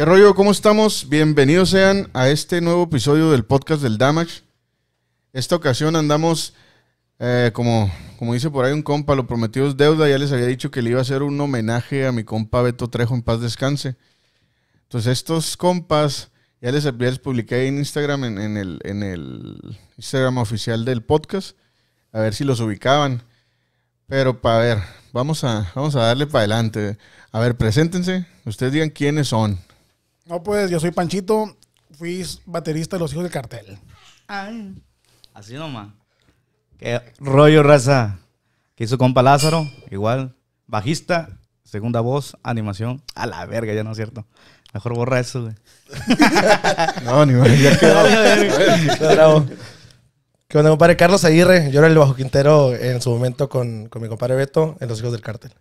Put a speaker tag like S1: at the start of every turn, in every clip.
S1: ¿Qué rollo? ¿Cómo estamos? Bienvenidos sean a este nuevo episodio del podcast del Damage. Esta ocasión andamos, eh, como, como dice por ahí un compa, lo prometido es deuda. Ya les había dicho que le iba a hacer un homenaje a mi compa Beto Trejo en paz descanse. Entonces estos compas, ya les, les publiqué en Instagram, en, el, en el Instagram oficial del podcast, a ver si los ubicaban. Pero para ver, vamos a, vamos a darle para adelante. A ver, preséntense, ustedes digan quiénes son.
S2: No, pues yo soy Panchito, fui baterista de los hijos del cartel.
S3: Ay. Así nomás. Que rollo, raza. Que hizo compa Lázaro, igual. Bajista, segunda voz, animación. A la verga, ya no es cierto. Mejor borra eso, güey. no, ni más, ya quedó.
S4: ¿Qué compadre? Carlos Aguirre. Yo era el bajo quintero en su momento con, con mi compadre Beto en Los Hijos del Cartel.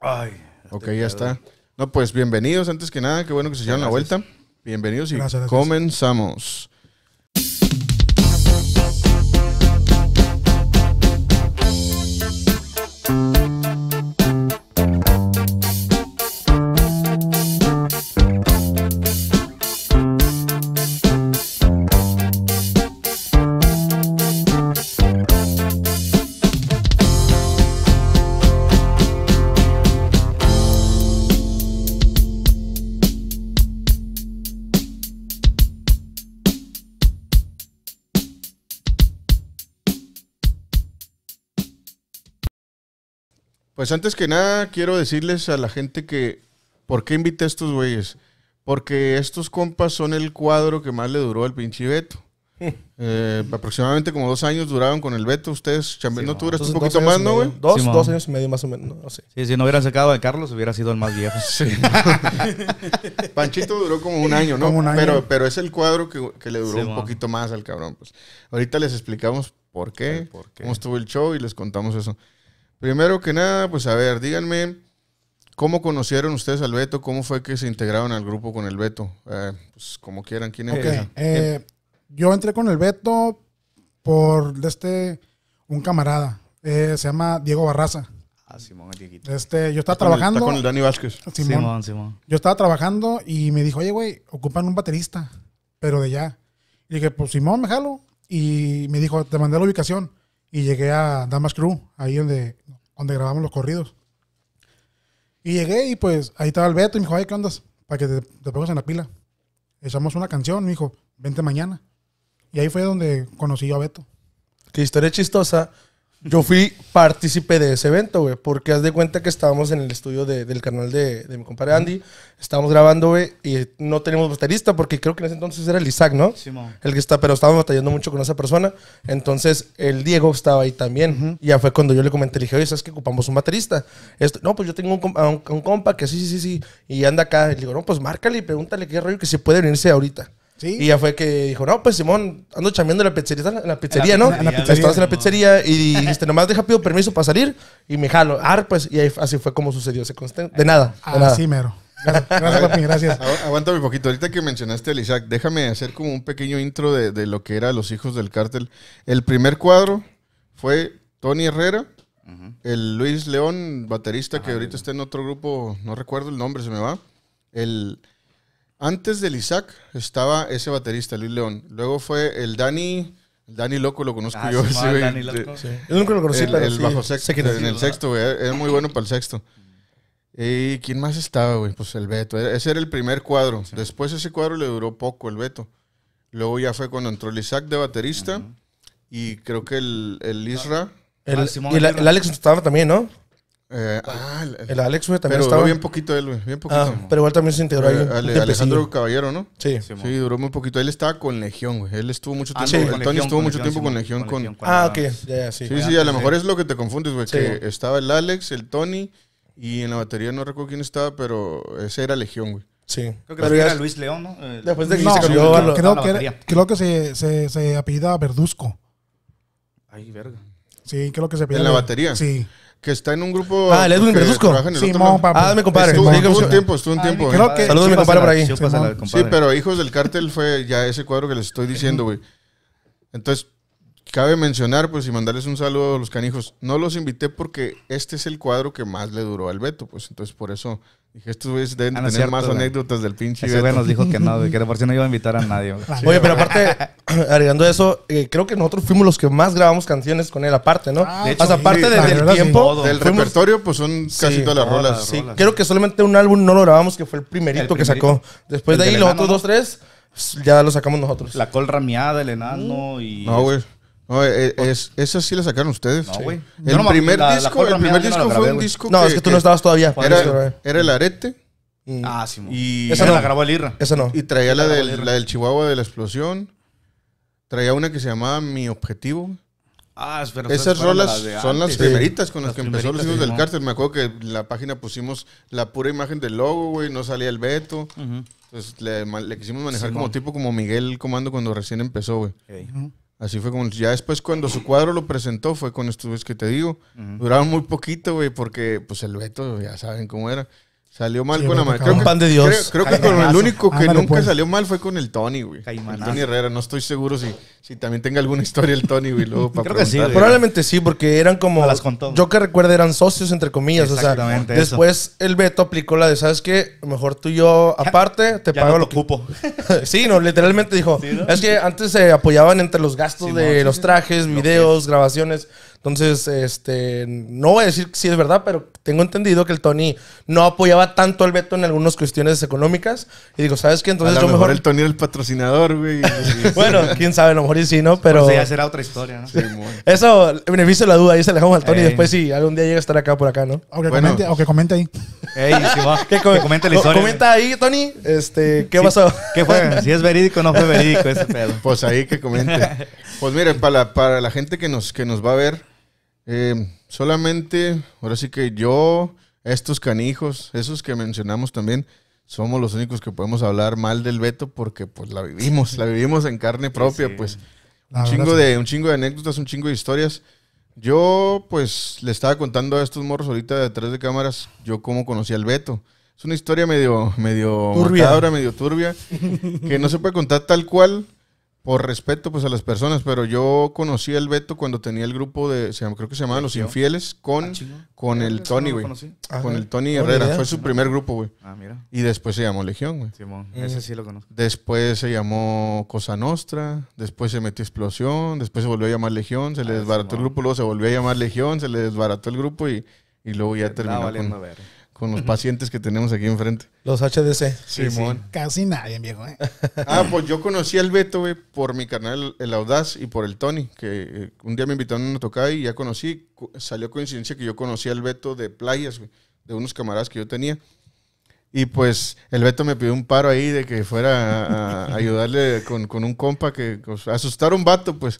S1: Ay. Ok, ya está. No, pues bienvenidos antes que nada, qué bueno que se dieron la vuelta. Bienvenidos y comenzamos. Pues antes que nada, quiero decirles a la gente que. ¿Por qué invité a estos güeyes? Porque estos compas son el cuadro que más le duró al pinche Beto. Hmm. Eh, aproximadamente como dos años duraron con el Beto. Ustedes, Chambel, no tú un poquito más, ¿no, güey? Dos, dos años y medio más o menos. No, si no hubieran sacado a Carlos, hubiera sido el más viejo. Panchito duró como un año, ¿no? un año. Pero, es el cuadro que, le duró un poquito más al cabrón. Pues. Ahorita les explicamos por qué, por qué, cómo estuvo el show y les contamos eso. Primero que nada, pues a ver, díganme cómo conocieron ustedes al Beto, cómo fue que se integraron al grupo con el Beto. Eh, pues como quieran, ¿quién es eh,
S2: yo entré con el Beto por este, un camarada, eh, se llama Diego Barraza. Ah, Simón, el Este, yo estaba trabajando. Con Dani Vázquez. Ah, Simón. Simón, Simón. Yo estaba trabajando y me dijo, oye, güey, ocupan un baterista, pero de ya. Y dije, pues Simón, me jalo. Y me dijo, te mandé la ubicación y llegué a Damas Crew, ahí donde, donde grabamos los corridos. Y llegué y pues ahí estaba el Beto y me dijo, ay, ¿qué andas? Para que te, te pongas en la pila. Echamos una canción, me dijo, vente mañana. Y ahí fue donde conocí yo a
S4: Beto. Qué historia chistosa, yo fui partícipe de ese evento, güey, porque haz de cuenta que estábamos en el estudio del canal de, mi compadre Andy, estábamos grabando, güey, y no teníamos baterista, porque creo que en ese entonces era el Isaac, ¿no? Sí, El que está, pero estábamos batallando mucho con esa persona, entonces el Diego estaba ahí también, y ya fue cuando yo le comenté, le dije, oye, ¿sabes que ocupamos un baterista? no, pues yo tengo un, compa, un, compa que sí, sí, sí, sí, y anda acá, y le digo, no, pues márcale y pregúntale qué rollo que si puede venirse ahorita. Y ya fue que dijo, no, pues Simón, ando chambeando en la pizzería, la pizzería ¿no? En la pizzería. en la pizzería y dijiste, nomás deja pido permiso para salir y me jalo. Ah, pues, y así fue como sucedió ese De nada, de mero. Gracias, Papi, gracias.
S1: Aguántame un poquito. Ahorita que mencionaste al Isaac, déjame hacer como un pequeño intro de, lo que era Los Hijos del Cártel. El primer cuadro fue Tony Herrera, el Luis León, baterista, que ahorita está en otro grupo, no recuerdo el nombre, se me va. El antes del Isaac estaba ese baterista, Luis León. Luego fue el Dani. El Dani Loco lo conozco ah, yo. Dani Loco. nunca lo conocí, el, sexto. en el sexto, güey. Era muy bueno para el sexto. Eh, ¿Y quién más estaba, güey? Pues el Beto. Ese era el primer cuadro. Después ese cuadro le duró poco, el Beto. Luego ya fue cuando entró el Isaac de baterista. Y creo que el, el Isra. El, ah, y el Alex
S4: estaba también, ¿no?
S1: Eh, ah, el, Alex, güey, también estaba. Duró bien poquito él, güey. Bien poquito. Ah, pero igual también se integró eh, ahí. Alejandro Caballero, ¿no? Sí. Sí, duró muy poquito. Él estaba con Legión, güey. Él estuvo mucho ah, tiempo. Sí. Antonio estuvo mucho tiempo con Legión. Con, Ah, ok. sí. Sí, a lo mejor es lo que te confundes, güey. Que estaba el Alex, el Tony y en la batería no recuerdo quién estaba, pero ese era Legión, güey. Sí. Creo que era Luis León, ¿no? Después de que se
S2: creo, que se, se, se apellida Verduzco. Ay, verga. Sí, creo que se apellida. ¿En la batería? Sí
S1: que está en un grupo. Ah, el Edwin Sí, no, ah, mi compadre. Estuvo, un tiempo, estuvo un tiempo. Saludos a mi compadre, por ahí. Sí, pero Hijos del Cártel fue ya ese cuadro que les estoy diciendo, güey. Entonces, Cabe mencionar, pues, y mandarles un saludo a los canijos. No los invité porque este es el cuadro que más le duró al Beto, pues, entonces por eso dije, estos güeyes deben ah, tener más anécdotas del pinche Ese Güey nos dijo que no, que
S3: por si no iba a invitar a nadie.
S1: Oye, pero aparte,
S3: agregando eso, eh, creo que
S4: nosotros fuimos los que más grabamos canciones con él, aparte, ¿no? Ah, aparte del tiempo. Del repertorio, pues, son casi todas las rolas. Sí, creo que solamente un álbum no lo grabamos, que fue el primerito, que sacó. Después de ahí, los otros dos,
S1: tres ya lo sacamos nosotros. La col rameada, el enano mm. y. No, güey. Eh, eh, esa sí la sacaron ustedes. El, primer disco, el primer disco fue un disco. No, es que tú no estabas todavía. Era, el arete. ah, sí, esa no la grabó el Irra. Esa no. Y traía la, del, la del Chihuahua de la explosión. Traía una que se llamaba Mi Objetivo. Ah, verdad. Esas rolas son las primeritas con las, que empezó los hijos del cárcel Me acuerdo que en la página pusimos la pura imagen del logo, güey, no salía el Beto. Entonces le, quisimos manejar como tipo como Miguel Comando cuando recién empezó, güey. Así fue como, ya después cuando su cuadro lo presentó, fue con estos que te digo. Duraron muy poquito, güey, porque pues el veto, ya saben cómo era. Salió mal con la Creo pan de Dios. Creo, que el único que nunca pues. salió mal fue con el Tony, güey. El Tony Herrera, no estoy seguro si... Si también tenga alguna historia el Tony, güey, luego Creo que sí, Probablemente
S4: sí, porque eran como. yo que recuerdo eran socios, entre comillas. O sea, Exactamente después el Beto aplicó la de, ¿sabes qué? Mejor tú y yo aparte, te pago lo cupo. sí, no, literalmente dijo. Es que antes se apoyaban entre los gastos de los trajes, videos, grabaciones. Entonces, este, no voy a decir si es verdad, pero tengo entendido que el Tony no apoyaba tanto al Beto en algunas cuestiones económicas. Y digo, ¿sabes qué? Entonces lo yo mejor, mejor... el Tony era el patrocinador, güey. bueno, quién sabe, a lo mejor sí sí, ¿no? Pero. sí ya será otra historia, ¿no? Eso, me de la duda, ahí se la dejamos al Tony después sí, algún día llega a estar acá por acá, ¿no?
S2: Aunque, comente, aunque comente ahí.
S1: Ey, Que, comente la historia. Comenta
S2: ahí, Tony, este, ¿qué pasó? ¿Qué fue? Si es verídico o no fue verídico
S1: ese pedo. Pues ahí que comente. Pues mire para la, para la gente que nos, va a ver, eh, solamente, ahora sí que yo, estos canijos, esos que mencionamos también, somos los únicos que podemos hablar mal del Beto porque pues la vivimos, la vivimos en carne propia, pues. un chingo, de, un chingo de anécdotas, un chingo de historias. Yo pues le estaba contando a estos morros ahorita detrás de cámaras yo cómo conocí al Beto. Es una historia medio, medio turbia. medio turbia, que no se puede contar tal cual, por respeto pues a las personas, pero yo conocí al Beto cuando tenía el grupo de, se creo que se llamaban Los Infieles, con, ah, con ah, el Tony, güey. con el Tony Herrera. Fue su primer grupo, güey. Ah, mira. Y después se llamó Legión, güey. Simón, eh, ese sí lo conozco. Después se llamó Cosa Nostra, después se metió Explosión, después se volvió a llamar Legión, se le ah, desbarató el grupo, luego se volvió a llamar Legión, se le desbarató el grupo y, y luego ya terminó. Con, a ver con los pacientes que tenemos aquí enfrente. Los HDC.
S4: Simón. Sí,
S1: Casi nadie, viejo. ¿eh? Ah, pues yo conocí al Beto, güey, por mi canal El Audaz y por el Tony, que eh, un día me invitaron a tocar y ya conocí. Salió coincidencia que yo conocí al Beto de playas, de unos camaradas que yo tenía. Y pues el Beto me pidió un paro ahí de que fuera a, ayudarle con, un compa que pues, asustar un vato, pues.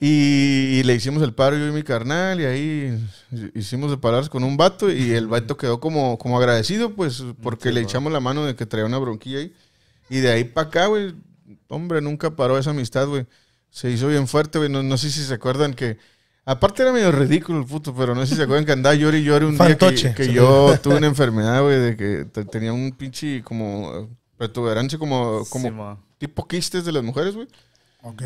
S1: Y, le hicimos el paro yo y mi carnal, y ahí hicimos de parar con un vato, y el vato quedó como, como agradecido, pues, porque le echamos la mano de que traía una bronquilla ahí. Y de ahí para acá, güey, hombre, nunca paró esa amistad, güey. Se hizo bien fuerte, güey. No, no, sé si se acuerdan que. Aparte era medio ridículo el puto, pero no sé si se acuerdan que andaba llori era un día que, yo tuve una enfermedad, güey, de que tenía un pinche como retuberancia, como, como tipo quistes de las mujeres, güey.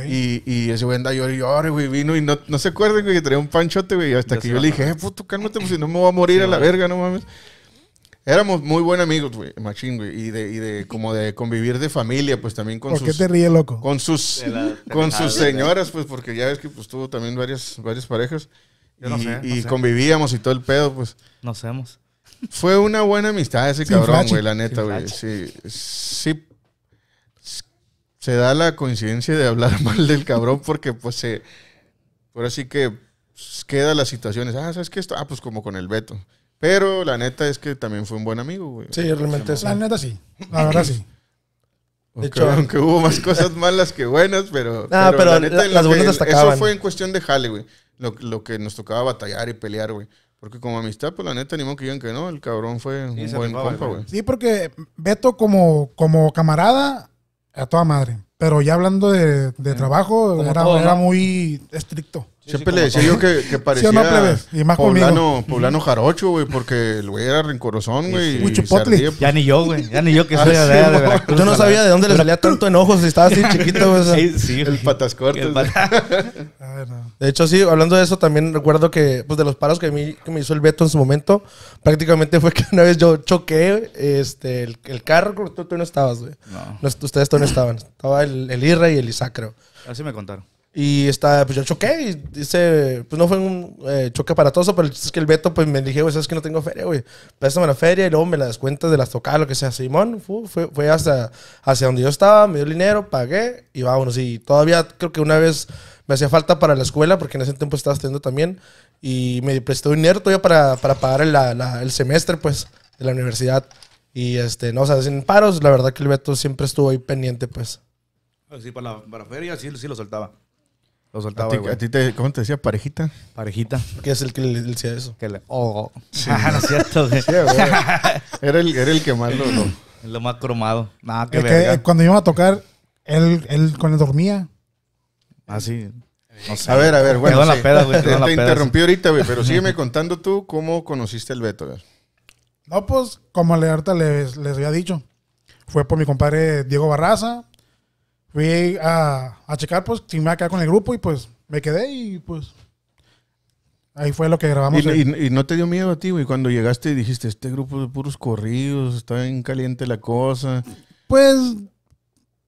S1: Y, ese güey anda llorando, güey, vino y no, se acuerden, güey, que traía un panchote, güey. Hasta que yo le dije, eh, puto, cálmate, pues, si no me voy a morir a la verga, no mames. Éramos muy buenos amigos, güey, machín, güey. Y de, como de convivir de familia, pues también con ¿Por sus. ¿Por qué te ríes, loco? Con sus, con sus señoras, pues, porque ya ves que pues tuvo también varias, varias parejas. y, convivíamos y todo el pedo, pues. Nos vemos. Fue una buena amistad ese cabrón, güey, la neta, güey. Sí, sí se da la coincidencia de hablar mal del cabrón porque pues se... por así que pues, queda las situaciones. Ah, ¿sabes qué? Esto? Ah, pues como con el Beto. Pero la neta es que también fue un buen amigo, güey. Sí, realmente es. La
S2: neta sí. La verdad sí. De aunque hubo más cosas
S1: malas que buenas, pero. Ah, pero, la neta, las buenas Eso fue en cuestión de jale, güey. Lo, que nos tocaba batallar y pelear, güey. Porque como amistad, pues la neta, ni modo que digan que no, el cabrón fue un buen compa, güey. Sí,
S2: porque Beto como, como camarada a toda madre. Pero ya hablando de, trabajo, era, era, muy
S1: estricto. Siempre le decía yo que, parecía poblano, poblano, jarocho, güey, porque el güey era rincorosón, güey. Sí, pues. Ya ni yo, güey. Ya ni yo que ah, soy de, Veracruz. Yo no sabía de dónde le salía tanto enojo si estaba así chiquito, güey. sí, el patas cortas.
S4: De hecho, sí, hablando de eso, también recuerdo que, pues, de los paros que, mí, que me hizo el Beto en su momento, prácticamente fue que una vez yo choqué este, el, carro, tú, tú no estabas, güey. No. Ustedes tú no estaban. Estaba el, el Irra y el Isaac, Así me contaron. Y está, pues yo choqué y dice, pues no fue un eh, choque aparatoso, pero es que el Beto pues me dije, güey, sabes que no tengo feria, güey, préstame la feria y luego me la descuentas de las tocadas, lo que sea. Simón fue, fue, fue, hasta hacia donde yo estaba, me dio el dinero, pagué y vámonos. Y todavía creo que una vez me hacía falta para la escuela, porque en ese tiempo estaba estudiando también, y me prestó dinero todavía para, para pagar la, el semestre, pues, de la universidad. Y este, no, o sea, sin paros, la verdad que el Beto siempre estuvo ahí pendiente, pues.
S3: Ah, sí, para la, para feria sí, sí lo soltaba. Lo soltaba, ¿A ti, te, cómo te decía? ¿Parejita? Parejita. ¿Qué es el que le decía eso? Que le... Oh, oh. no es cierto, Era, el, era el que más lo... lo... Lo más cromado. Nada que, es eh,
S2: cuando iba a tocar, él, él con él dormía.
S1: Ah, sí. A ver, a ver, la peda, güey. Te, interrumpí ahorita, güey, pero sígueme contando tú cómo conociste el Beto,
S2: No, pues, como le, ahorita les, les había dicho, fue por mi compadre Diego Barraza, fui a, a checar, pues, si me iba a quedar con el grupo y pues me quedé y pues Ahí fue lo que grabamos. Y,
S1: no te dio miedo a ti, güey, cuando llegaste y dijiste, este grupo de puros corridos, está bien caliente la cosa. Pues,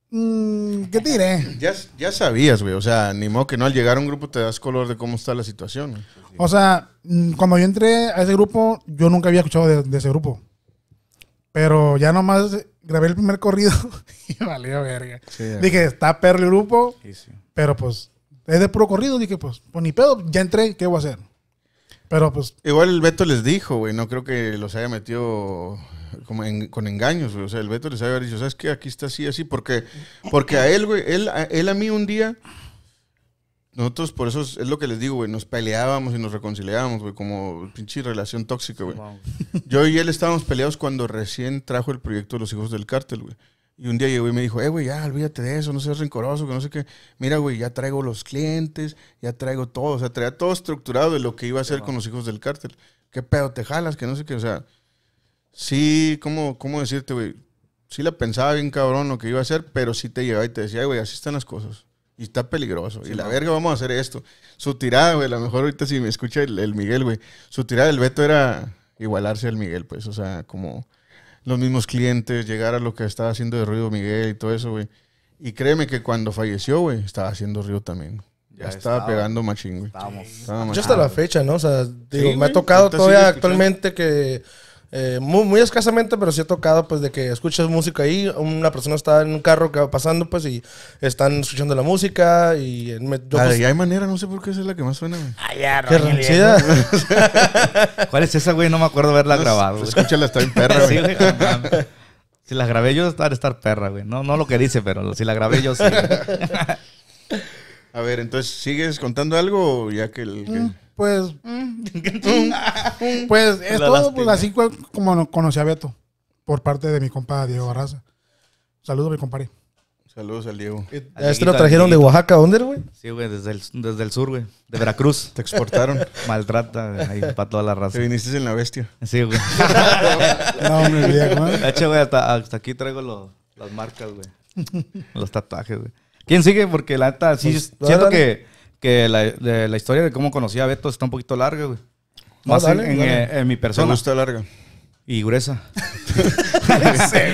S2: mm, ¿qué te diré?
S1: Ya, sabías, güey, o sea, ni modo que no al llegar a un grupo te das color de cómo está la situación.
S2: O sea, mm, cuando yo entré a ese grupo, yo nunca había escuchado de, de ese grupo. Pero ya nomás grabé el primer corrido y valió verga. dije, está perro el grupo, pero pues es de puro corrido. Dije, pues, pues, ni pedo, ya entré, ¿qué voy a hacer?
S1: Pero pues. Igual el Beto les dijo, güey, no creo que los haya metido con engaños, O sea, el Beto les había dicho, ¿sabes qué? Aquí está así, así, porque, porque a él, güey, él, él a mí un día nosotros por eso es, lo que les digo, güey, nos peleábamos y nos reconciliábamos, güey, como pinche relación tóxica, güey. Yo y él estábamos peleados cuando recién trajo el proyecto de los hijos del cártel, güey. Y un día llegó y me dijo, eh, güey, ya, olvídate de eso, no seas rencoroso, que no sé qué. Mira, güey, ya traigo los clientes, ya traigo todo, o sea, traía todo estructurado de lo que iba a hacer con los hijos del cártel. ¿Qué pedo te jalas? Que no sé qué, o sea, sí, ¿cómo, cómo decirte, güey? Sí la pensaba bien cabrón lo que iba a hacer, pero sí te llevaba y te decía, güey, así están las cosas. Y está peligroso. y la verga, vamos a hacer esto. Su tirada, güey, a lo mejor ahorita si me escucha el, Miguel, güey. Su tirada del veto era igualarse al Miguel, pues. O sea, como los mismos clientes, llegar a lo que estaba haciendo de ruido Miguel y todo eso, güey. Y créeme que cuando falleció, güey, estaba haciendo ruido también. Ya, estaba, pegando machín, güey. Estamos. Yo hasta la fecha, ¿no? O sea,
S4: digo, me ha tocado todavía actualmente que eh, muy, escasamente, pero sí he tocado, pues, de que escuchas música ahí, una persona está en un carro que va pasando, pues, y están escuchando la música y... Ah, pues hay manera,
S1: no sé por qué esa es la que más suena. Ah, ya, ¿Qué ¿Cuál es esa, güey? No me acuerdo verla grabada. grabado. Pues, escúchala, está en perra, sí, güey.
S3: si la grabé yo, de estar perra, güey.
S1: No, no lo que dice, pero si la grabé yo, sí. A ver, entonces, ¿sigues contando algo ya que... El, que... Mm.
S2: Pues. Mm. pues es todo, pues, así como conocí a Beto. Por parte de mi compa Diego Barraza. Saludos, mi compadre.
S1: Saludos al Diego. Eh, este lo trajeron de Oaxaca, ¿dónde, güey? Sí, güey, desde el, desde
S3: el sur, güey. De Veracruz. Te exportaron. Maltrata ahí para toda la raza. Te viniste en la bestia. Sí, güey. no, hombre, viejo. De hecho, güey, hasta, hasta, aquí traigo las marcas, güey. Los tatuajes, güey. ¿Quién sigue? Porque la neta, sí, pues, siento que que la, historia de cómo conocí a Beto está un poquito larga, güey. Eh, en, mi persona. Me larga. Y gruesa.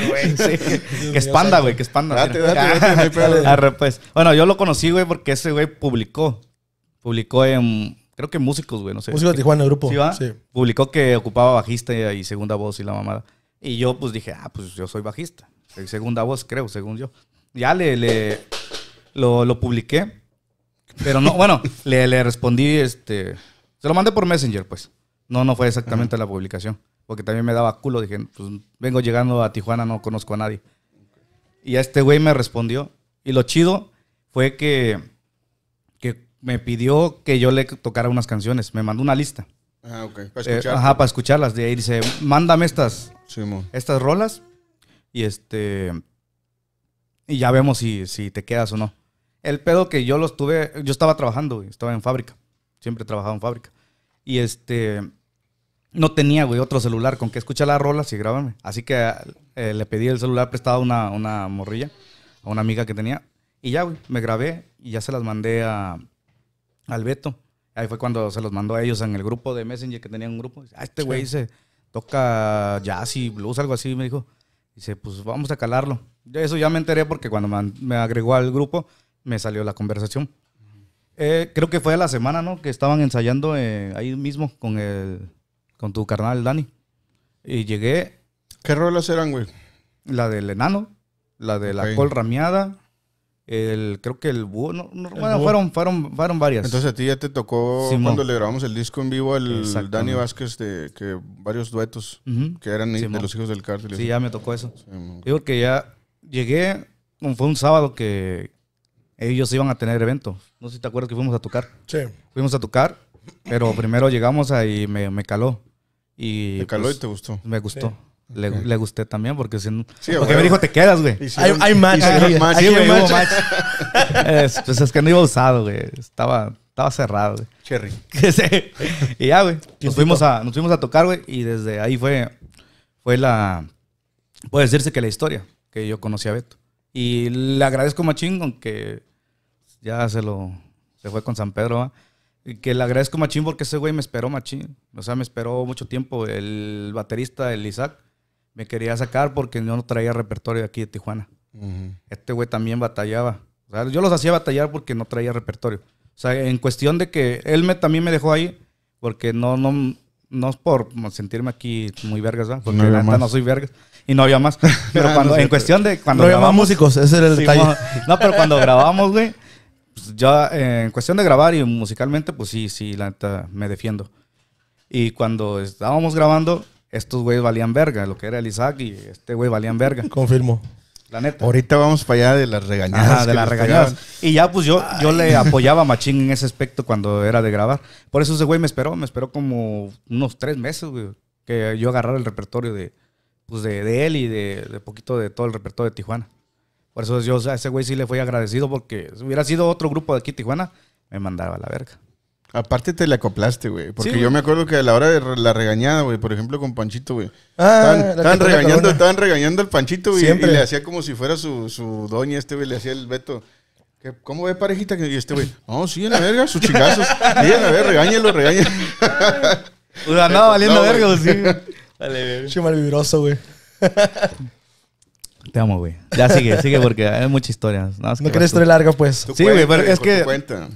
S3: güey. Que espanda güey, que es ah, pues. Bueno, yo lo conocí, güey, porque ese güey publicó. Publicó en. Creo que músicos, güey, no sé. Músicos de Tijuana, el grupo. ¿Sí, Publicó que ocupaba bajista y, segunda voz y la mamada. Y yo, pues dije, ah, pues yo soy bajista. Segunda voz, creo, según yo. Ya le. le lo, lo publiqué. Pero no, bueno, le, respondí, este, se lo mandé por Messenger, pues. No, no fue exactamente la publicación, porque también me daba culo. Dije, pues vengo llegando a Tijuana, no conozco a nadie. Y a este güey me respondió. Y lo chido fue que, que me pidió que yo le tocara unas canciones. Me mandó una lista. Ah, ok. Para eh, escucharlas. ajá, para escucharlas. De ahí dice, mándame estas, estas rolas. Y este. Y ya vemos si te quedas o no. El pedo que yo lo estuve... yo estaba trabajando, estaba en fábrica. Siempre he trabajado en fábrica. Y este, no tenía, güey, otro celular con que escuchar las rolas y grábame. Así que eh, le pedí el celular prestado a una, una morrilla, a una amiga que tenía. Y ya, güey, me grabé y ya se las mandé a, al Beto. Ahí fue cuando se los mandó a ellos en el grupo de Messenger que tenían un grupo. Ah, este güey dice toca jazz y blues, algo así, me dijo. Dice, pues vamos a calarlo. De eso ya me enteré porque cuando me agregó al grupo, me salió la conversación. Eh, creo que fue a la semana, ¿no? Que estaban ensayando eh, ahí mismo con, el, con tu carnal Dani. Y llegué. ¿Qué rolas eran, güey? La del enano, la de
S1: la col rameada, el, creo que el búho, bueno, Fueron, fueron, fueron, varias. Entonces a ti ya te tocó cuando le grabamos el disco en vivo al Dani Vázquez de que varios duetos que eran de los hijos del cártel. Sí, ya
S3: me tocó eso. Digo que ya llegué, fue un sábado que, ellos iban a tener evento. No sé si te acuerdas que fuimos a tocar. Sí. Fuimos a tocar, pero primero llegamos ahí y me, caló. Y, ¿Te caló pues, y te gustó? Me gustó. Le, gusté también porque si no... Sí, porque me dijo, te quedas, güey. hay, match. Hay match. pues es que no iba usado, güey. Estaba, estaba cerrado, güey. Cherry. y ya, güey. Nos fuimos, a, nos fuimos a tocar, güey. Y desde ahí fue, fue la... Puede decirse que la historia que yo conocí a Beto. Y le agradezco machín, aunque ya se lo. Se fue con San Pedro, Y que le agradezco machín porque ese güey me esperó machín. O sea, me esperó mucho tiempo. El baterista, el Isaac, me quería sacar porque yo no traía repertorio de aquí de Tijuana. Este güey también batallaba. O sea, yo los hacía batallar porque no traía repertorio. O sea, en cuestión de que él me, también me dejó ahí porque no, no, no es por sentirme aquí muy vergas, ¿verdad? Porque no soy vergas. Y no había más. Pero ah, cuando, en cuestión de cuando no grabamos. músicos, ese era el no, pero cuando grabamos, güey, pues ya eh, en cuestión de grabar y musicalmente, pues sí, sí, la neta, me defiendo. Y cuando estábamos grabando, estos güeyes valían verga, lo que era el Isaac y este güey valían verga. Confirmo. La
S1: neta. Ahorita vamos para allá de las regañadas. de las regañadas. Y ya pues yo, yo le apoyaba
S3: a Machín en ese aspecto cuando era de grabar. Por eso ese güey me esperó, me esperó como unos tres meses, güey, que yo agarrara el repertorio de, pues, de, él y de poquito de todo el repertorio de Tijuana. Por eso yo a ese güey sí le fui agradecido porque si hubiera sido otro grupo de aquí Tijuana, me mandaba a la
S1: verga. Aparte te le acoplaste, güey. Porque yo me acuerdo que a la hora de la regañada, güey, por ejemplo con Panchito, güey. Ah, estaban, regañando, regañando al Panchito, güey. Y le hacía como si fuera su, su doña este, güey, le hacía el veto. ¿Cómo ve parejita? Y este güey, no, sí, en la verga, sus chingazos. Sí, a ver verga, regáñelo, regáñelo. Pues o valiendo verga, sí.
S4: Dale, güey. Qué güey.
S3: Te amo, güey. Ya sigue, sigue porque hay muchas historias. No, historia larga, pues. sí, güey, pero es que.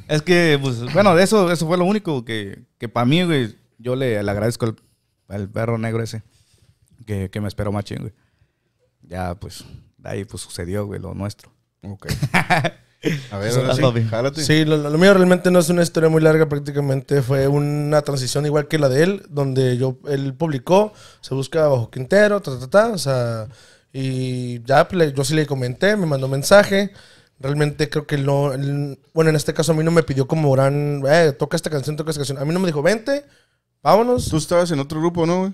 S3: Es que, pues, bueno, eso, eso fue lo único que, para mí, güey, yo le, le agradezco al, perro negro ese que, me esperó más güey. Ya, pues, de ahí, pues sucedió, güey, lo nuestro. Ok. A ver, sí,
S4: lo, mío realmente no es una historia muy larga, prácticamente fue una transición igual que la de él, donde yo él publicó, se busca bajo Quintero, ta, ta, ta, o sea, y ya, pues, yo sí le comenté, me mandó mensaje. Realmente creo que no. Bueno, en este caso a mí no me pidió como gran. Eh, toca esta canción, toca esta canción. A mí no me dijo, vente, vámonos. Tú estabas en otro grupo, ¿no, güey?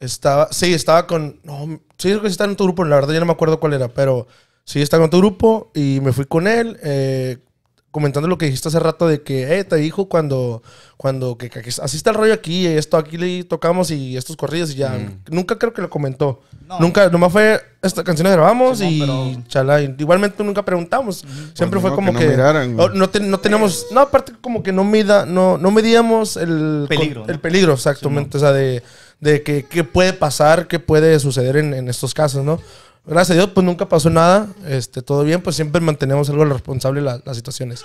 S4: Estaba. Sí, estaba con. sí, creo que sí estaba en otro grupo, la verdad, ya no me acuerdo cuál era, pero sí, estaba en otro grupo y me fui con él. Eh, comentando lo que dijiste hace rato de que, eh, te dijo cuando, cuando, que, así está el rollo aquí, esto aquí le tocamos y estos corridos y ya. Nunca creo que lo comentó. Nunca, nomás fue, esta canción la grabamos y chala. Igualmente nunca preguntamos. Siempre fue como que... No, no, no no, aparte como que no mida, no, no medíamos el peligro. el peligro, exactamente, o sea, de, de que, qué puede pasar, qué puede suceder en, en estos casos, ¿no? Gracias a Dios, pues nunca pasó nada, este, todo bien, pues siempre mantenemos algo responsable las situaciones.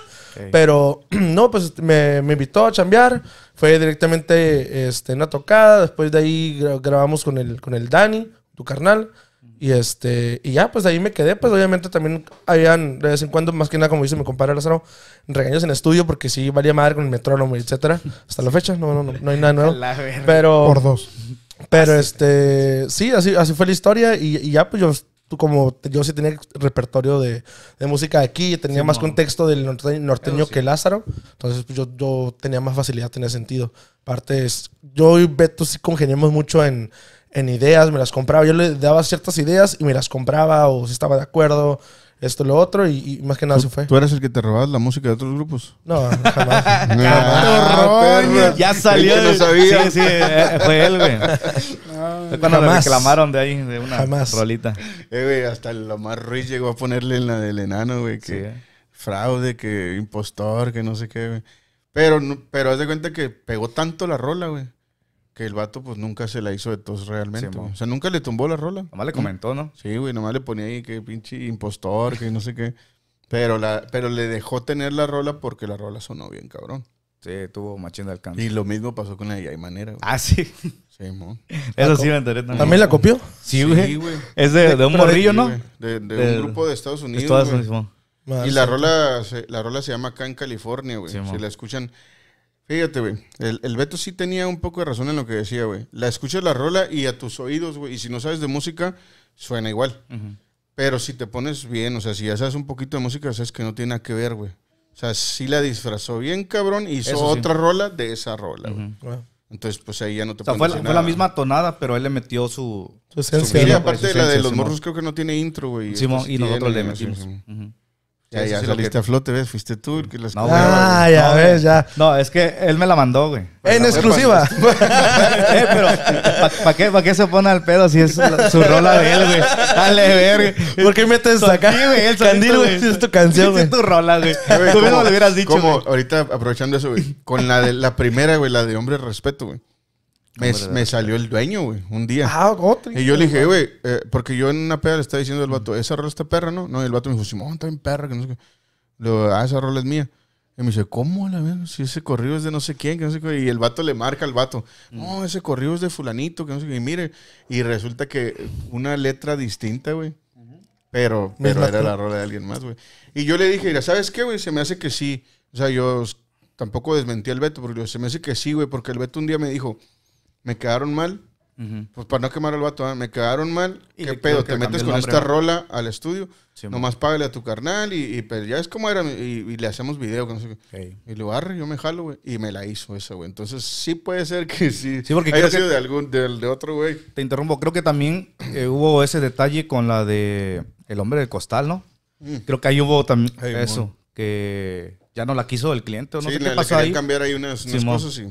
S4: Pero no, pues este, me, invitó a chambear, fue directamente este, una tocada, después de ahí grabamos con el, con el Dani, tu carnal, y, este, y ya, pues de ahí me quedé, pues obviamente también habían de vez en cuando, más que nada, como dice mi compadre Lázaro, regaños en estudio porque sí valía madre con el metrónomo, etcétera, hasta la fecha, no, no, no, no hay nada nuevo. Pero... Por dos. Pero este, sí, así, así fue la historia y, ya pues yo como yo sí tenía repertorio de, música de aquí, tenía más contexto del norteño, que Lázaro, entonces pues, yo, yo, tenía más facilidad en ese sentido. Aparte, es, yo y Beto sí congeniamos mucho en, en, ideas, me las compraba, yo le daba ciertas ideas y me las compraba o si estaba de acuerdo esto, lo otro, y, más que nada se fue.
S1: ¿Tú eres el que te robabas la música de otros grupos? No, jamás.
S3: no, ah, ya salió. sabía. Sí, sí, eh, eh, fue él, güey. fue cuando le reclamaron de ahí, de una rolita.
S1: Eh, güey, hasta lo más Ruiz llegó a ponerle en la del enano, güey, que eh. fraude, que impostor, que no sé qué, güey. Pero, pero haz de cuenta que pegó tanto la rola, güey que el vato pues nunca se la hizo de tos realmente. o sea, nunca le tumbó la rola. Nomás le comentó, ¿no? Sí, güey, nomás le ponía ahí que pinche impostor, que no sé qué. Pero, la, pero le dejó tener la rola porque la rola sonó bien, cabrón. Sí, tuvo machín de alcance. Y lo mismo pasó con la de Manera, güey. Ah, sí. Sí, mo. Eso sí me enteré también. ¿También la copió? Sí, güey. Sí, es de, de, un morrillo, ¿no? De, un grupo de Estados Unidos. Estados Unidos, Y la ah, rola, la rola se llama Acá en California, güey. si la escuchan, Fíjate, güey. El, el, Beto sí tenía un poco de razón en lo que decía, güey. La escuchas la rola y a tus oídos, güey. Y si no sabes de música, suena igual. Pero si te pones bien, o sea, si ya sabes un poquito de música, sabes que no tiene nada que ver, güey. O sea, sí la disfrazó bien, cabrón, hizo otra rola de esa rola, güey. Entonces, pues ahí ya no te o sea, fue, la, misma tonada,
S3: pero él le metió su... Su aparte, la de los morros creo que no tiene intro, güey. y nosotros le metimos. Ya, ya saliste a flote, ¿ves? Fuiste tú el que las no, Ah, ya ves, ya. No, es que él me la mandó, güey. En pues exclusiva. eh, pero, ¿para qué, se pone al pedo si es su rola de él, güey? Dale, verga. ¿Por qué metes acá? Sí, güey, el candil, Es tu canción, güey. Es tu rola,
S1: güey. Tú mismo le hubieras dicho. Como, ahorita aprovechando eso, güey. Con la, de, la primera, güey, la de Hombre Respeto, güey. Me, salió el dueño, güey, un día. Ah, otro. Y yo le dije, güey, eh, porque yo en una peda le estaba diciendo al vato, esa rola está perra, ¿no? No, y el vato me dijo, Simón, está bien perra, que no sé qué. ah, esa rola es mía. Y me dice, ¿cómo la ves? Si ese corrido es de no sé quién, que no sé qué. Y el vato le marca al vato, no, mm. ese corrido es de fulanito, que no sé qué. Y mire, y resulta que una letra distinta, güey. Pero, pero era la rola de alguien más, güey. Y yo le dije, mira, ¿sabes qué, güey? Se me hace que sí. O sea, yo tampoco desmentí al Beto, porque se me hace que sí, güey, porque el Beto un día me dijo, me quedaron mal. Pues para no quemar al vato, ¿eh? me quedaron mal. ¿Qué pedo? Te metes con esta rola al estudio. nomás págale a tu carnal y, y pues, ya es como era. Y, le hacemos video. No sé Y lo arre, yo me jalo, güey. Y me la hizo esa, güey. Entonces sí puede ser que sí. Sí, porque haya de, algún, de, de otro, güey.
S3: Te interrumpo. Creo que también eh, hubo ese detalle con la de El hombre del costal, ¿no? Mm. Creo que ahí hubo también eso. Que ya no la quiso el cliente. ¿o no sí, qué pasó ahí. cambiar ahí unas, cosas
S1: y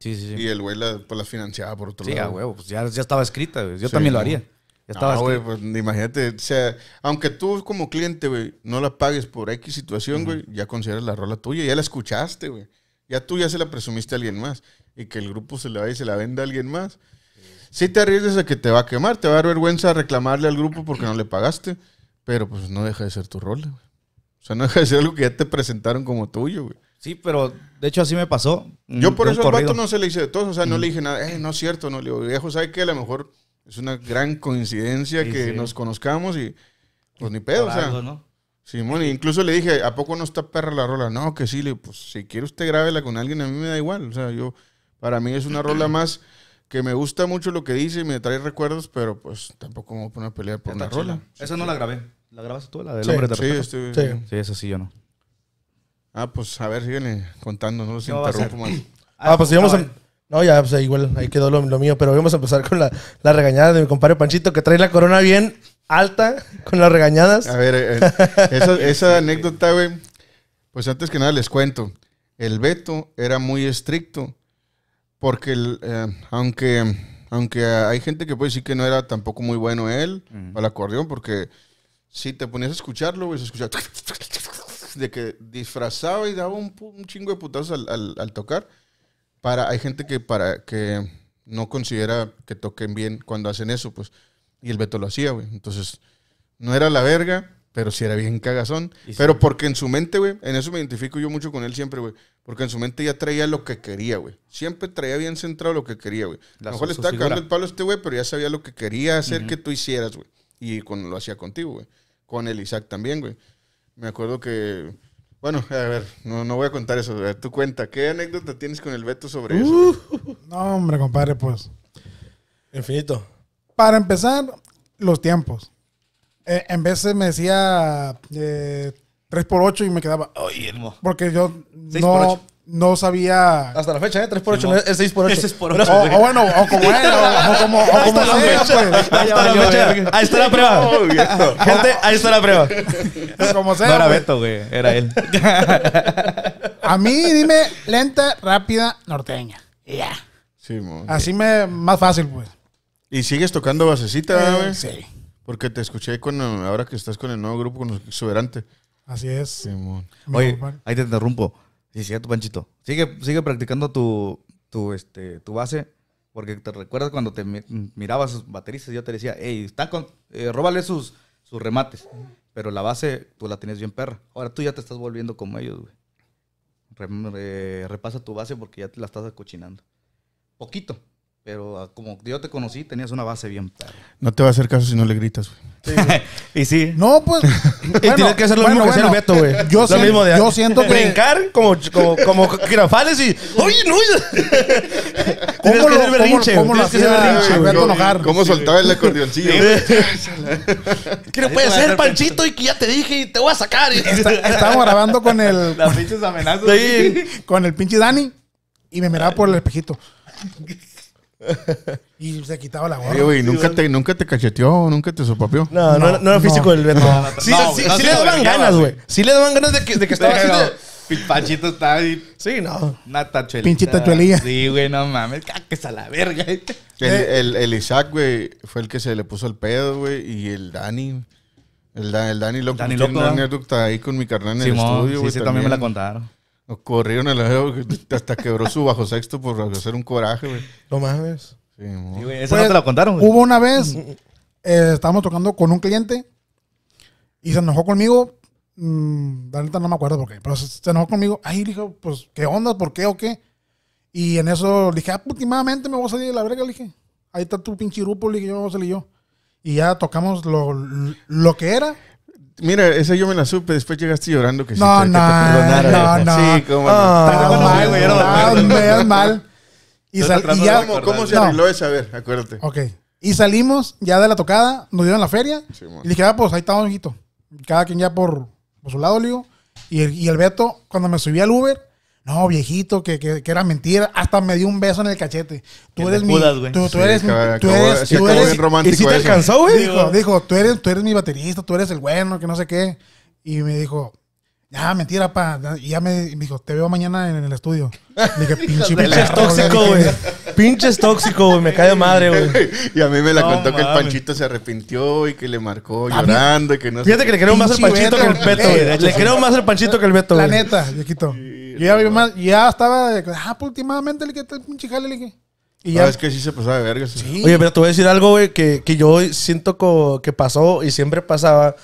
S1: Sí, sí, Y el güey la, pues, financiaba por otro lado. Sí, güey, pues ya, estaba escrita, güey. Yo también lo haría. Ya estaba no, güey, pues imagínate. O sea, aunque tú como cliente, güey, no la pagues por X situación, güey, ya consideras la rola tuya, ya la escuchaste, güey. Ya tú ya se la presumiste a alguien más. Y que el grupo se la vaya y se la venda a alguien más. sí te arriesgas a que te va a quemar, te va a dar vergüenza reclamarle al grupo porque no le pagaste, pero pues no deja de ser tu rol, güey. O sea, no deja de ser algo que ya te presentaron como tuyo, güey. Sí, pero de hecho así me pasó. Mm, yo por eso al vato no se le hice de todos, o sea, no le mm. dije nada, eh, no es cierto, no le digo, viejo, ¿sabe qué? A lo mejor es una gran coincidencia que nos conozcamos y pues ni pedo, o sea. E incluso le dije, ¿a poco no está perra la rola? No, que sí, le pues si quiere usted grábela con alguien, a mí me da igual, o sea, yo, para mí es una rola más que me gusta mucho lo que dice y me trae recuerdos, pero pues tampoco me voy a poner a pelear por una rola.
S3: Esa no la grabé. ¿La grabaste
S1: tú, la del hombre de Sí, sí, esa sí yo no. Ah, pues a ver, síguenle contando, no los interrumpo Ah, pues íbamos a... Ah,
S4: em-, no, ya, pues igual, ahí quedó lo, mío, pero vamos a empezar con la, regañada de mi compadre Panchito, que trae la corona bien alta con las regañadas. A ver, eh, eh, esa,
S1: anécdota, güey, pues antes que nada les cuento. El veto era muy estricto, porque eh, aunque, aunque hay gente que puede decir que no era tampoco muy bueno él al acordeón, porque si te ponías a escucharlo, güey, se escuchaba de que disfrazaba y daba un, chingo de putazos al, tocar. Para, hay gente que, para, que no considera que toquen bien cuando hacen eso, pues. Y el Beto lo hacía, güey. Entonces, no era la verga, pero sí era bien cagazón. pero porque en su mente, güey, en eso me identifico yo mucho con él siempre, güey. Porque en su mente ya traía lo que quería, güey. Siempre traía bien centrado lo que quería, güey. A lo mejor le estaba cagando el palo a este güey, pero ya sabía lo que quería hacer que tú hicieras, güey. Y con, lo hacía contigo, güey. Con el Isaac también, güey me acuerdo que. Bueno, a ver, no, no voy a contar eso. Tú cuenta, ¿qué anécdota tienes con el Beto sobre eso?
S2: Uh. No, hombre, compadre, pues. Infinito. Para empezar, los tiempos. Eh, en veces me decía 3 x 8 y me quedaba. Ay, Porque yo no no sabía. Hasta la fecha, ¿eh? 3x8, es 6x8. 6 8 O, bueno, o como él, o, como, o como Ahí está la fecha. Pues. Ahí está la prueba. Gente, ahí está la prueba. Pues como sea. No era Beto, güey, era él. A mí, dime, lenta, rápida, norteña. Ya.
S1: Sí, mon. Así me, más fácil, pues. ¿Y sigues tocando basecita, eh, güey? Eh, sí. Porque te escuché con, ahora que estás con el nuevo grupo, con el exuberante. Así es. Sí, mon. Oye, ahí te interrumpo. Sí, tu Panchito.
S3: Sigue, sigue practicando tu, tu, este, tu base. Porque te recuerdas cuando te mirabas bateristas, yo te decía, hey, está con, eh, róbale sus, sus remates. Pero la base, tú la tienes bien perra. Ahora tú ya te estás volviendo como ellos, güey. repasa tu base porque ya te la estás acochinando. Poquito, pero ah, como yo te conocí, tenías una base bien. Tarde.
S1: No te va a hacer caso si no le gritas, güey. Sí, y sí. No, pues. tienes que hacer lo bueno, mismo que bueno. Beto, güey. Yo, yo siento que. Brincar como, como, como girafales y. ¡Oye, no! ¿Cómo que lo, ser berrinche? ¿Cómo, lo hacía berrinche, enojar? ¿Cómo soltaba el acordeoncillo? ¿Qué no puede ser,
S3: Panchito? Y que ya te dije y te voy a sacar. Estábamos grabando
S1: con el. Las
S3: pinches amenazas.
S2: Con el pinche Dani. Y me miraba por el espejito. Y se quitaba la
S4: gorra. Oye, güey, nunca
S1: te, nunca te cacheteó, nunca te sopapeó. No, no, no, era físico el Beto. sí, sí, sí le daban ganas, güey.
S3: Sí le daban ganas de que, de que estaba haciendo. está ahí. Sí, no. Una tachuelita. Pinche tachuelilla. Sí, güey, no mames. Caques ah, a la verga. El,
S1: el, Isaac, güey, fue el que se le puso el pedo, güey. Y el Dani. El, el Dani Loco. Dani tiene Loco, una ahí con mi carnal en el estudio, güey. sí, también me la contaron. Nos corrieron el que hasta quebró su bajo sexto por hacer un coraje, güey.
S4: No
S2: mames.
S1: Sí, no pues, te la contaron, Hubo una vez,
S2: eh, estábamos tocando con un cliente y se enojó conmigo. Mm, no me acuerdo por qué, pero se, enojó conmigo. Ay, dijo pues, ¿qué onda? ¿Por qué o qué? Y en eso dije, ah, últimamente me voy a salir de la verga, le dije. Ahí está tu pinche grupo, le dije, yo me voy a salir yo. Y ya tocamos lo, lo que era
S1: Mira, esa yo me la supe, después llegaste llorando que no, sí, no, ah, no, no, Sí, como no. No, no, mal, güey, no, no, mal. Y, sal, y ya, ¿Cómo, se arregló esa? A ver, acuérdate. Ok.
S2: Y salimos ya de la tocada, nos dieron la feria. y dije, ah, pues ahí estamos, hijito. Cada quien ya por, por su lado, le digo. Y el, y el Beto, cuando me subí al Uber, no, viejito, que, que, era mentira. Hasta me dio un beso en el cachete. Tú eres mi. tú, eres, tú, eres tú eres. romántico. ¿Y si te Dijo, tú, eres, tú eres mi baterista, tú eres el bueno, que no sé qué. Y me dijo, ya, mentira, pa. Y ya me, dijo, te veo mañana en, el estudio. Le dije,
S4: pinche, pinches tóxico, güey. Pinches tóxico, güey. Me cae de madre, güey. Y a mí me la
S1: contó que el Panchito se arrepintió y que le marcó llorando y que no Fíjate que le creo más al Panchito que el Peto. güey. Le creo más al Panchito que el Beto, güey. La neta,
S2: viejito. Yo ya, estaba, de, ah, pues últimamente le quité un chijale, le
S1: Y ya. es que sí se pasaba de verga. Sí. Oye,
S4: pero te voy a decir algo, güey, que, que yo siento que pasó y siempre pasaba.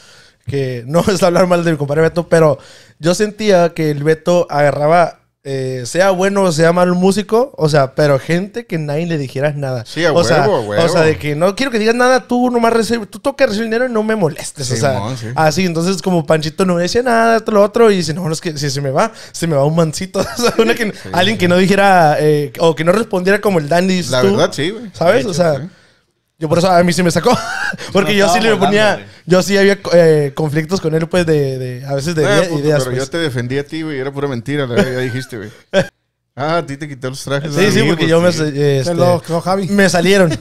S4: Que no es hablar mal de mi compadre Beto, pero yo sentía que el Beto agarraba eh, sea bueno o sea mal músico, o sea, pero gente que nadie le dijeras nada. o sea, de que no quiero que digas nada, tú nomás recibes, tú tocas recibir dinero y no me molestes, o sea. Así, entonces como Panchito no decía nada, esto, lo otro, y si no, es que si se me va, se me va un mancito. o sea, alguien que no dijera, eh, o que no respondiera como el Dandy. La verdad, sí, güey. ¿Sabes? o sea por eso a mí sí me sacó. Porque yo sí le ponía. Yo sí había eh, conflictos con él, pues, de, a veces de ideas. Pues, pero yo
S1: te defendí a ti, güey. Era pura mentira, la verdad, ya dijiste, güey. Ah, a ti te quitó los trajes. Sí, sí, porque, yo me, este, me salieron.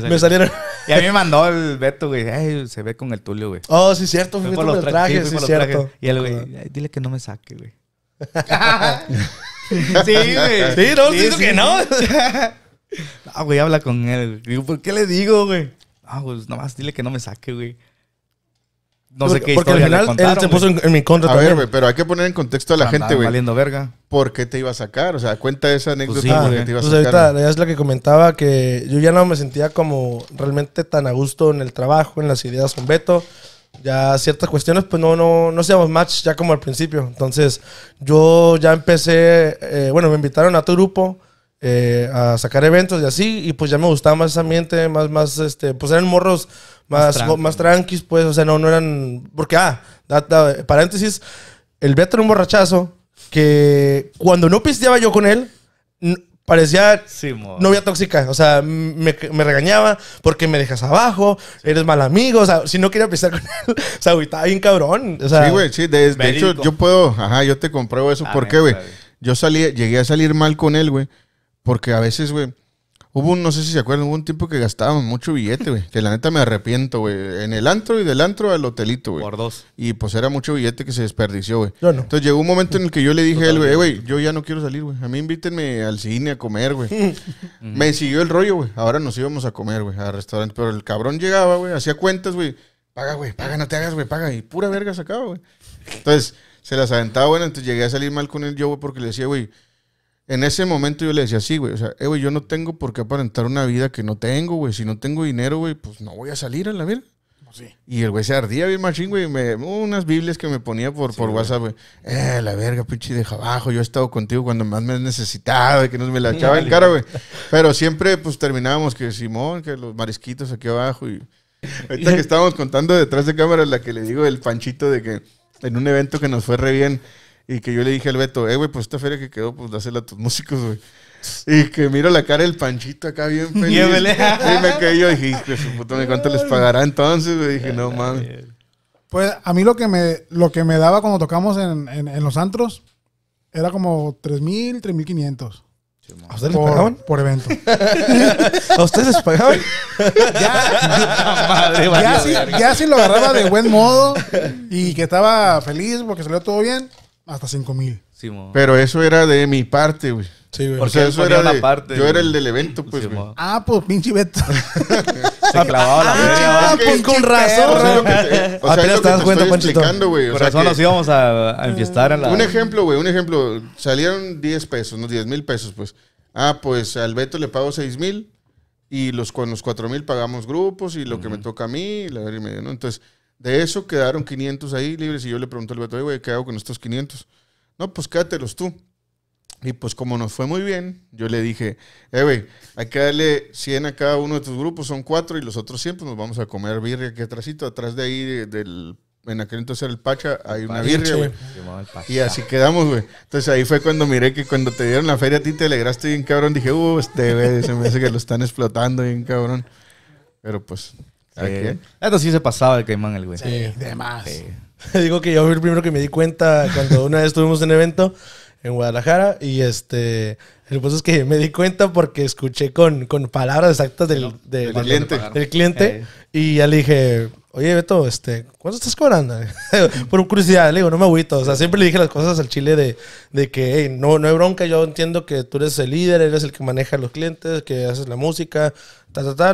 S4: me salieron.
S3: Y a mí me mandó el Beto, güey. Ay, se ve con el Tulio, güey. Oh, sí, cierto. Fui, por los trajes, cierto. Y él, güey, ah. dile que no me saque, güey. sí, güey. Sí, no, sí, que no. Ah, güey, habla con él. Digo, ¿por qué le digo, güey? Ah, pues nomás dile que no me saque, güey. No sé qué porque al
S1: final él se puso en, mi contra. A ver, pero hay que poner en contexto a la gente, güey. valiendo verga. ¿Por qué te iba a sacar? O sea, cuenta esa pues anécdota pues Ahorita,
S4: es la que comentaba que yo ya no me sentía como realmente tan a gusto en el trabajo, en las ideas con Beto. Ya ciertas cuestiones, pues no, no, no seamos match ya como al principio. Entonces, yo ya empecé, eh, bueno, me invitaron a tu grupo eh, a sacar eventos y así, y pues ya me gustaba más ese ambiente, más, más, este, pues eran morros más, más, tranquis, pues, o sea, no, no eran, porque, ah, paréntesis, el Beto era un borrachazo que cuando no pisteaba yo con él, parecía novia tóxica. O sea, me, regañaba porque me dejas abajo, eres mal amigo. O sea, si no quería pisar con él, o sea, estaba bien cabrón. O sea, sí, güey, sí.
S1: De, de hecho, yo puedo, ajá, yo te compruebo eso. Ah, porque, güey? Yo salí, llegué a salir mal con él, güey. Porque a veces, güey, hubo un, no sé si se acuerdan, hubo un tiempo que gastábamos mucho billete, güey. Que la neta me arrepiento, güey. En el antro y del antro al hotelito, güey. Por dos. Y pues era mucho billete que se desperdició, güey. No, Entonces llegó un momento en el que yo le dije a él, güey, eh, güey, yo ya no quiero salir, güey. A mí invítenme al cine a comer, güey. me siguió el rollo, güey. Ahora nos íbamos a comer, güey, al restaurante. Pero el cabrón llegaba, güey, hacía cuentas, güey. Paga, güey, paga, no te hagas, güey, paga. Y pura verga sacaba, güey. Entonces se las aventaba, bueno, entonces llegué a salir mal con él yo, porque le decía, güey, en ese momento yo le decía, sí, güey, o sea, eh, güey, yo no tengo por qué aparentar una vida que no tengo, güey. Si no tengo dinero, güey, pues no voy a salir a la vida. Pues sí. Y el güey se ardía bien machín, güey. Me, unas biblias que me ponía por, por WhatsApp, güey. Eh, la verga, pinche, deja abajo. Yo he estado contigo cuando más me has necesitado y que nos me la echaba en cara, güey. Pero siempre, pues, terminábamos que Simón, que los marisquitos aquí abajo. Y ahorita que estábamos contando detrás de cámara, la que le digo el panchito de que en un evento que nos fue re bien y que yo le dije al Beto, eh, güey, pues esta feria que quedó, pues dásela a tus músicos, güey. Y que miro la cara del panchito acá bien feliz. y me quedé yo dije, hijo su puto, ¿me cuánto les pagará entonces? Y dije, no mames. Pues a mí lo
S2: que me, lo que me daba cuando tocamos en, en, los antros era como 3.000, 3.500. ¿A ustedes por, les Por evento. ¿A ustedes les pagaban? ya, ya, si, ya si lo agarraba de buen modo y que estaba feliz porque salió todo bien, hasta 5 mil.
S1: Sí, Pero eso era de mi parte, güey. Sí, güey. o sea, eso era la parte, yo era el del evento, pues, güey.
S2: Ah, pues, pinche Beto.
S1: Se clavaba la ah, ah pues, con razón. O sea, te, o sea, te das cuenta,
S3: Panchito. güey. Por eso nos íbamos a, a enfiestar en la... Un
S1: ejemplo, güey, un ejemplo. Salieron 10 pesos, no 10 mil pesos, pues. Ah, pues, al Beto le pago 6 mil y los, con los 4 mil pagamos grupos y lo que me toca a mí, la verdad y media, ¿no? Entonces... De eso quedaron 500 ahí libres y yo le pregunté al Beto, güey, ¿qué hago con estos 500? No, pues quédatelos tú. Y pues como nos fue muy bien, yo le dije, eh, güey, hay que darle 100 a cada uno de tus grupos, son cuatro, y los otros 100 pues nos vamos a comer birria aquí atrásito, atrás de ahí del... En aquel entonces era el Pacha, hay una birria, güey. Y así quedamos, güey. Entonces ahí fue cuando miré que cuando te dieron la feria a ti te alegraste bien cabrón. Dije, uh, este, güey, se me hace que lo están explotando bien cabrón. Pero pues eh,
S3: esto sí se pasaba el caimán, el güey. Sí, de
S4: Digo que yo fui el primero que me di cuenta cuando una vez estuvimos en un evento en Guadalajara y este... El punto es que me di cuenta porque escuché con, palabras exactas del,
S2: del, cliente, eh.
S4: y ya le dije, oye Beto, este, ¿cuánto estás cobrando? Por curiosidad, le digo, no me agüito. O sea, siempre le dije las cosas al chile de, de que no, no hay bronca, yo entiendo que tú eres el líder, eres el que maneja a los clientes, que haces la música,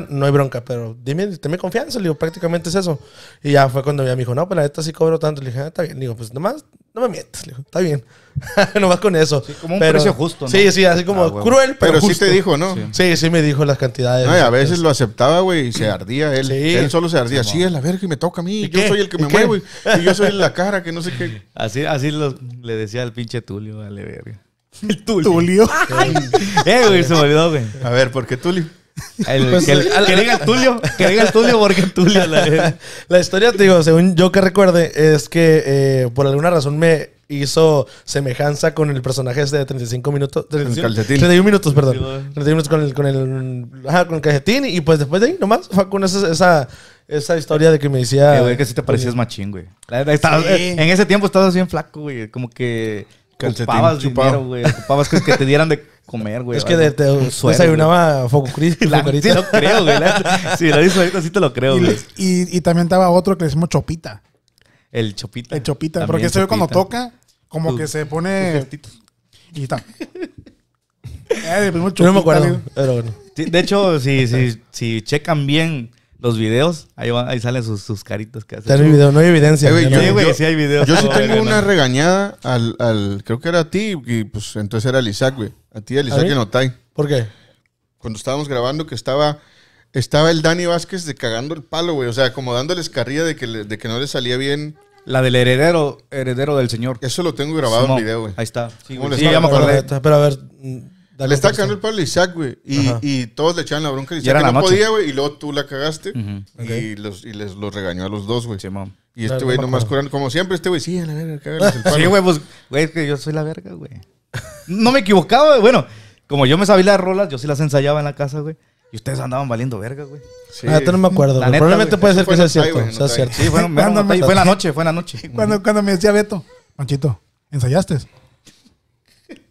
S4: no hay bronca, pero dime, me confianza, le digo, prácticamente es eso. Y ya fue cuando ya me dijo, no, pues la neta sí cobro tanto. Le dije, ah, está bien. Le digo, pues nomás, no me mientas, le digo, está bien. nomás con eso. Sí, pero, precio justo, Sí, sí, así como ah, cruel, pero, pero sí te dijo, ¿no? Sí. sí, me dijo las cantidades. a
S1: veces lo aceptaba, güey, y se ardía él. Sí. Él solo se ardía, sí, es la verga y me toca a mí, ¿Y yo soy el que me mueve, güey y, yo soy la cara, que no sé qué.
S3: Así, así le decía al pinche Tulio, dale verga. El
S1: Tulio. ¿Tulio? eh, güey, se me
S3: güey. A ver, ¿por qué Tulio? Pues, que, diga el Tulio, que diga Tulio porque Tulio. La,
S4: la, historia, te digo, según yo que recuerde, es que eh, por alguna razón me hizo semejanza con el personaje este de 35 minutos. 31 minutos, perdón. 31 minutos con el, con el, con el calcetín y pues después de ahí nomás fue con esa, esa historia de que me decía. Eh, güey, que sí te parecías machín, güey. En
S3: ese tiempo estabas bien flaco, güey. Como que ocupabas dinero, güey. Ocupabas que, te dieran de comer, güey. Es que de, te, suero, desayunaba Foco Cris. Sí lo creo, güey. Si lo dices ahorita, sí te lo creo, güey.
S2: Y, también estaba otro que le decimos Chopita.
S3: El Chopita. El Chopita. Porque porque eso cuando toca,
S2: como que se pone... Y está. Eh, no me acuerdo,
S3: De hecho, si checan bien los videos, ahí, ahí salen sus, sus caritas que hacen. no hay evidencia.
S4: yo, sí, tengo una regañada
S1: al, creo que era a ti, y pues entonces era al Isaac, güey. A ti, al Isaac Enotay. ¿Por qué? Cuando estábamos grabando que estaba, estaba el Dani Vázquez de cagando el palo, güey. O sea, como dándole carrilla de que, de que no le salía bien. La
S3: del heredero, heredero del señor. Eso lo tengo grabado en video, güey. Ahí está. Sí, vamos sí ya me Pero a
S1: ver, le está cagando el palo a Isaac, güey. Y, y, todos le echaban la bronca y Isaac. que no podía, güey. Y luego tú la cagaste. y, los, y les los regañó a los dos, güey. Y este güey nomás curando.
S3: Como siempre, este güey, sí, a la verga, cágale. el palo. sí, güey, pues, güey, es que yo soy la verga, güey. No me equivocaba, güey. Bueno, como yo me sabía las rolas, yo sí las ensayaba en la casa, güey. Y ustedes andaban valiendo verga, güey. Sí.
S4: Ah, no me acuerdo. Neta, probablemente puede ser que sea cierto. sea cierto. Sí, bueno, fue en la
S2: noche, fue la noche. Cuando, cuando me decía Beto, Manchito, ¿ensayaste?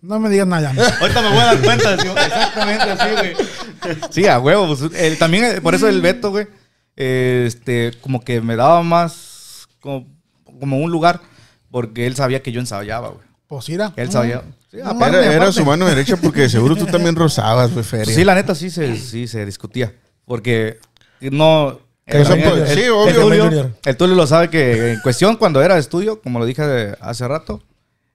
S2: No me digas nada. Ahorita me
S3: voy a dar cuenta. exactamente así, güey. Sí, a huevo. Pues, también, eh, por eso el Beto, güey, este, como que me daba más como, como un lugar, porque él sabía que yo ensayaba, güey.
S2: Pues era.
S1: Él sabía. Mm. Sí, aparte, era, su mano derecha porque seguro tú también rozabas, güey, Feria. Sí, la
S3: neta sí se, sí, se discutía. Porque no. sí, obvio. obvio. el Tulio, lo sabe que en cuestión, cuando era de estudio, como lo dije hace rato,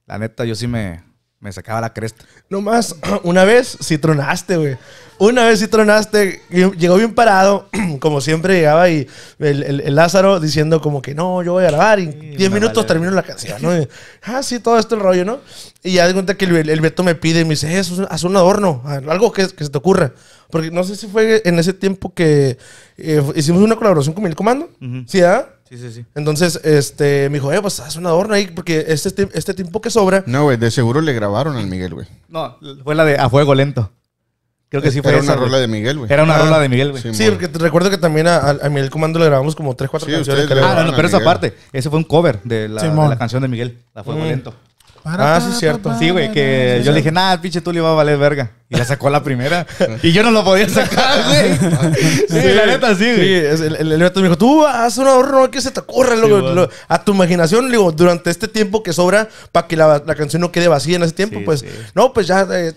S3: la neta yo sí me, me sacaba la cresta.
S4: Nomás, una vez Si tronaste, güey. Una vez si tronaste. Llegó bien parado, como siempre llegaba, y el, el, Lázaro diciendo como que no, yo voy a grabar, y en 10 minutos termino la canción, ¿no? ah, sí, todo este rollo, ¿no? Y ya de cuenta que el, el Beto me pide y me dice, eh, haz un adorno, algo que, que, se te ocurra. Porque no sé si fue en ese tiempo que eh, hicimos una colaboración con el Comando. Sí, Sí, sí, sí. Entonces, este, me dijo, eh,
S3: pues haz un adorno ahí, porque este, este, este tiempo que sobra. No, güey, de seguro le grabaron al Miguel, güey. No, fue la de A Fuego Lento. Creo que sí fue Era una rola de Miguel, güey. Era una ah. rola de Miguel, güey. Sí, porque
S4: te recuerdo que también a, Miguel Comando le grabamos como tres cuatro Sí, canciones. Ah, no, pero esa parte, ese fue un cover de la, canción de Miguel, La Fuego mm. Lento.
S3: Ah, sí, cierto. Sí, güey, que yo le dije, nah, pinche tú le va a valer verga. Y la sacó la primera. y yo no lo podía sacar, güey. sí,
S5: la
S4: neta, sí, el, el, me dijo, tú haz un ahorro, que se te ocurra. a tu imaginación, digo, durante este tiempo que sobra, para que la, canción no quede vacía en ese tiempo, pues, no, pues ya, eh,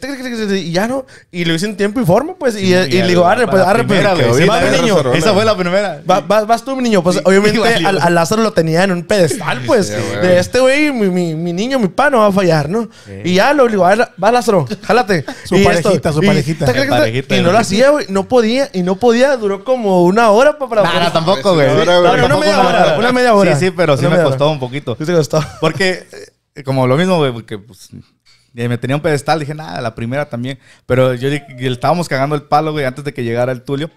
S4: y ya no. Y lo hice en tiempo y forma, pues. Y, eh, digo, pues, arre, pues, arre, pues, va, mi niño. Esa fue la primera. vas tú, mi niño. Pues, obviamente, al, Lázaro lo tenía en un pedestal, pues. de este güey, mi, niño, mi pan no va a fallar, ¿no? Y ya lo digo, va Lázaro, jálate. su Y, no lo hacía, güey. No podía, y no podía. Duró
S3: como una hora para... para tampoco, güey. no, una media hora, una media hora. Sí, sí, pero sí me costó un poquito. Sí, te costó. Porque, eh, como lo mismo, güey, porque pues, eh, me tenía un pedestal. Dije, nada, la primera también. Pero yo, le estábamos cagando el palo, güey, antes de que llegara el Tulio.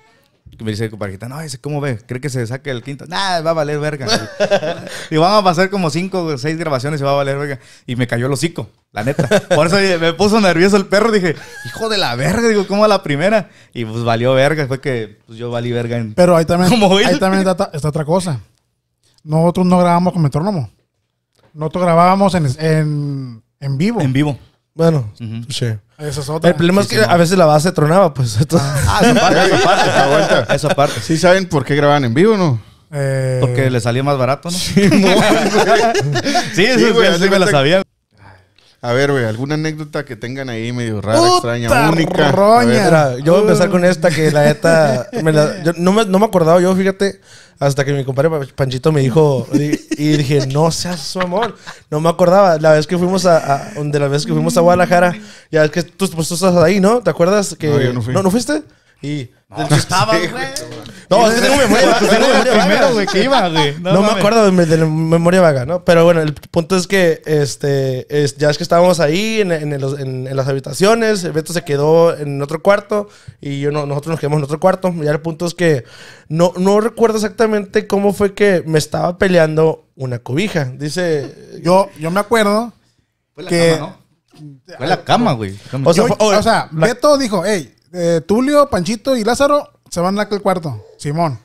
S3: Me dice el no, ese, ¿cómo ve? ¿Cree que se saque el quinto? Nah, va a valer verga. y vamos a pasar como cinco o seis grabaciones y va a valer verga. Y me cayó el hocico, la neta. Por eso me puso nervioso el perro. Dije, hijo de la verga, digo, ¿cómo a la primera? Y pues valió verga, fue que pues, yo valí verga.
S2: En, Pero ahí también, ahí también está, otra cosa. Nosotros no grabamos con metrónomo. Nosotros grabábamos en, vivo. En vivo. Bueno, sí. Eso es El problema es que a veces la base tronaba, pues. Ah, esa parte, esa vuelta.
S1: parte. ¿Sí saben por qué graban
S3: en vivo no? Porque eh, les salía más barato, ¿no? Sí,
S4: sí, sí, me
S1: la sabían a ver, güey, alguna anécdota que tengan ahí medio rara, extraña, única. Yo voy a empezar con esta que la neta.
S4: no, me, no me acordaba yo, fíjate, hasta que mi compadre Panchito me dijo. Y, dije, no seas su amor. No me acordaba. La vez que fuimos a. la vez que fuimos a Guadalajara, ya es que tú, pues, estás ahí, ¿no? ¿Te acuerdas que. ¿No, ¿no fuiste? no,
S1: tengo memoria vaga. No, me acuerdo de,
S4: memoria vaga, ¿no? Pero bueno, el punto es que este, es, ya es que estábamos ahí en, en, las habitaciones. Beto se quedó en otro cuarto y yo, nosotros nos quedamos en otro cuarto. Ya el punto es que no, no recuerdo exactamente cómo fue que me estaba peleando una cobija.
S2: Dice. Yo, yo me acuerdo fue la que. Cama,
S3: ¿no? Fue la cama, güey. O
S2: sea, Beto dijo, hey eh, Tulio, Panchito y Lázaro se van a aquel cuarto, Simón.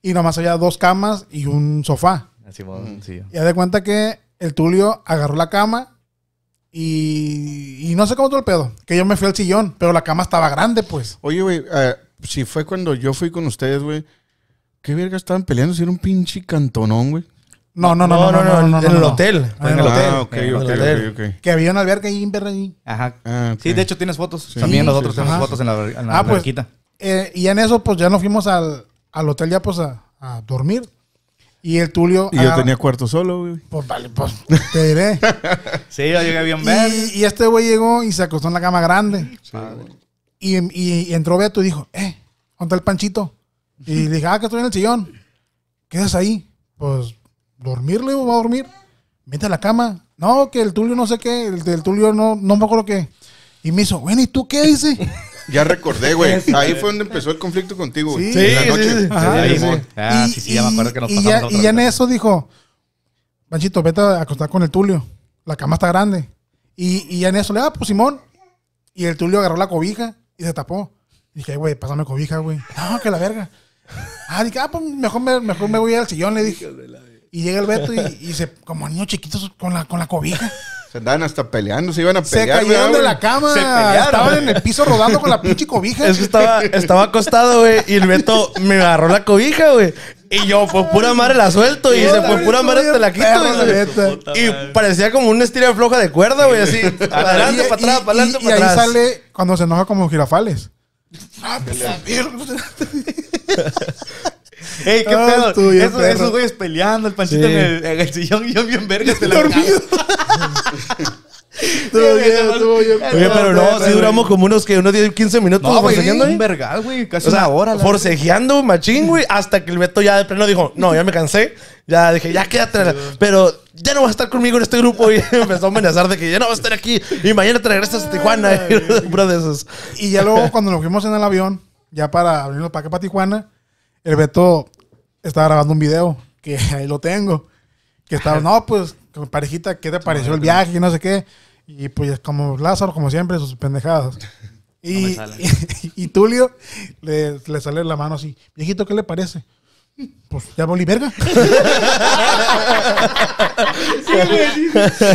S2: Y nomás había dos camas y un sofá. Ah, Simón, sí. Y de cuenta que el Tulio agarró la cama y, no sé cómo todo el pedo.
S1: Que yo me fui al sillón, pero la cama estaba grande, pues. Oye, güey, eh, si fue cuando yo fui con ustedes, güey. ¿Qué verga estaban peleando si era un pinche cantonón, güey? No, no, no, no, no, no. en el hotel. En ah, el hotel. Que
S2: había un alberca ahí en ahí.
S1: Ajá. Ah, sí,
S3: de hecho tienes fotos. También nosotros tenemos fotos en la, en ah, pues,
S2: eh, y en eso, pues ya nos fuimos al, hotel ya pues a, dormir. Y el Tulio. Y yo tenía cuarto solo, güey. Pues vale, pues te diré. sí,
S3: yo llegué bien ver.
S2: Y, este güey llegó y se acostó en la cama grande. Sí, y, y, entró Beto y dijo, eh, ¿dónde está el panchito? Y le dije, ah, que estoy en el sillón. ¿Quedas ahí? Pues dormirle o va a dormir. mete a la cama. No, que el Tulio no sé qué, el del Tulio no, me acuerdo qué. Y me hizo, bueno, ¿y tú qué dices?
S1: Ya recordé, güey. Ahí fue donde empezó el conflicto contigo. Sí, sí, la noche. Sí, Ah, sí, sí, ya me acuerdo que nos y y ya
S2: en eso dijo, Panchito, vete a acostar con el Tulio. La cama está grande. Y, ya en eso le, ah, pues Simón. Y el Tulio agarró la cobija y se tapó. dije, güey, pásame cobija, güey. No, que la verga. Ah, dije, ah, pues mejor me, mejor me voy al sillón, le dije. Y llega el Beto y, y se, como niños chiquitos con la, con la cobija.
S1: Se andaban hasta peleando, se iban a pelear. Se cayeron de la cama. Se pelearon, estaban en el piso rodando con la pinche cobija. Es que estaba, estaba acostado, güey. Y el Beto me
S4: agarró la cobija, güey. Y yo, pues pura madre la suelto. Y se fue pues, pura madre te la quito. y, parecía como una estira floja de cuerda, güey. Así, adelante, para atrás, para adelante, para atrás. Y, ahí sale
S2: cuando se enoja como girafales.
S3: Ah, pues, Ey, qué ah, pedo. Eso, esos güeyes peleando, el panchito en, el, en, sillón yo bien verga te la Dormido.
S2: bien, Oye, pero no,
S4: sí duramos como unos que unos 10, 15 minutos no, forcejeando
S3: güey, casi o sea, Forcejeando,
S4: machín, güey, hasta que el Beto ya de pleno dijo, no, ya me cansé. Ya dije, ya quédate. Pero ya no vas a estar conmigo en este grupo. Y empezó a amenazar de que ya no vas a estar aquí. Y mañana te regresas a Tijuana. y,
S2: de esos. y ya luego cuando nos fuimos en el avión, ya para abrirnos para acá, para Tijuana el Beto estaba grabando un video, que ahí lo tengo, que estaba, no, pues, con parejita, ¿qué te pareció el viaje? Y no sé qué. Y pues, como Lázaro, como siempre, sus pendejadas. Y, y, Tulio le, le, sale la mano así, viejito, ¿qué le parece? Pues ya volí verga. sí,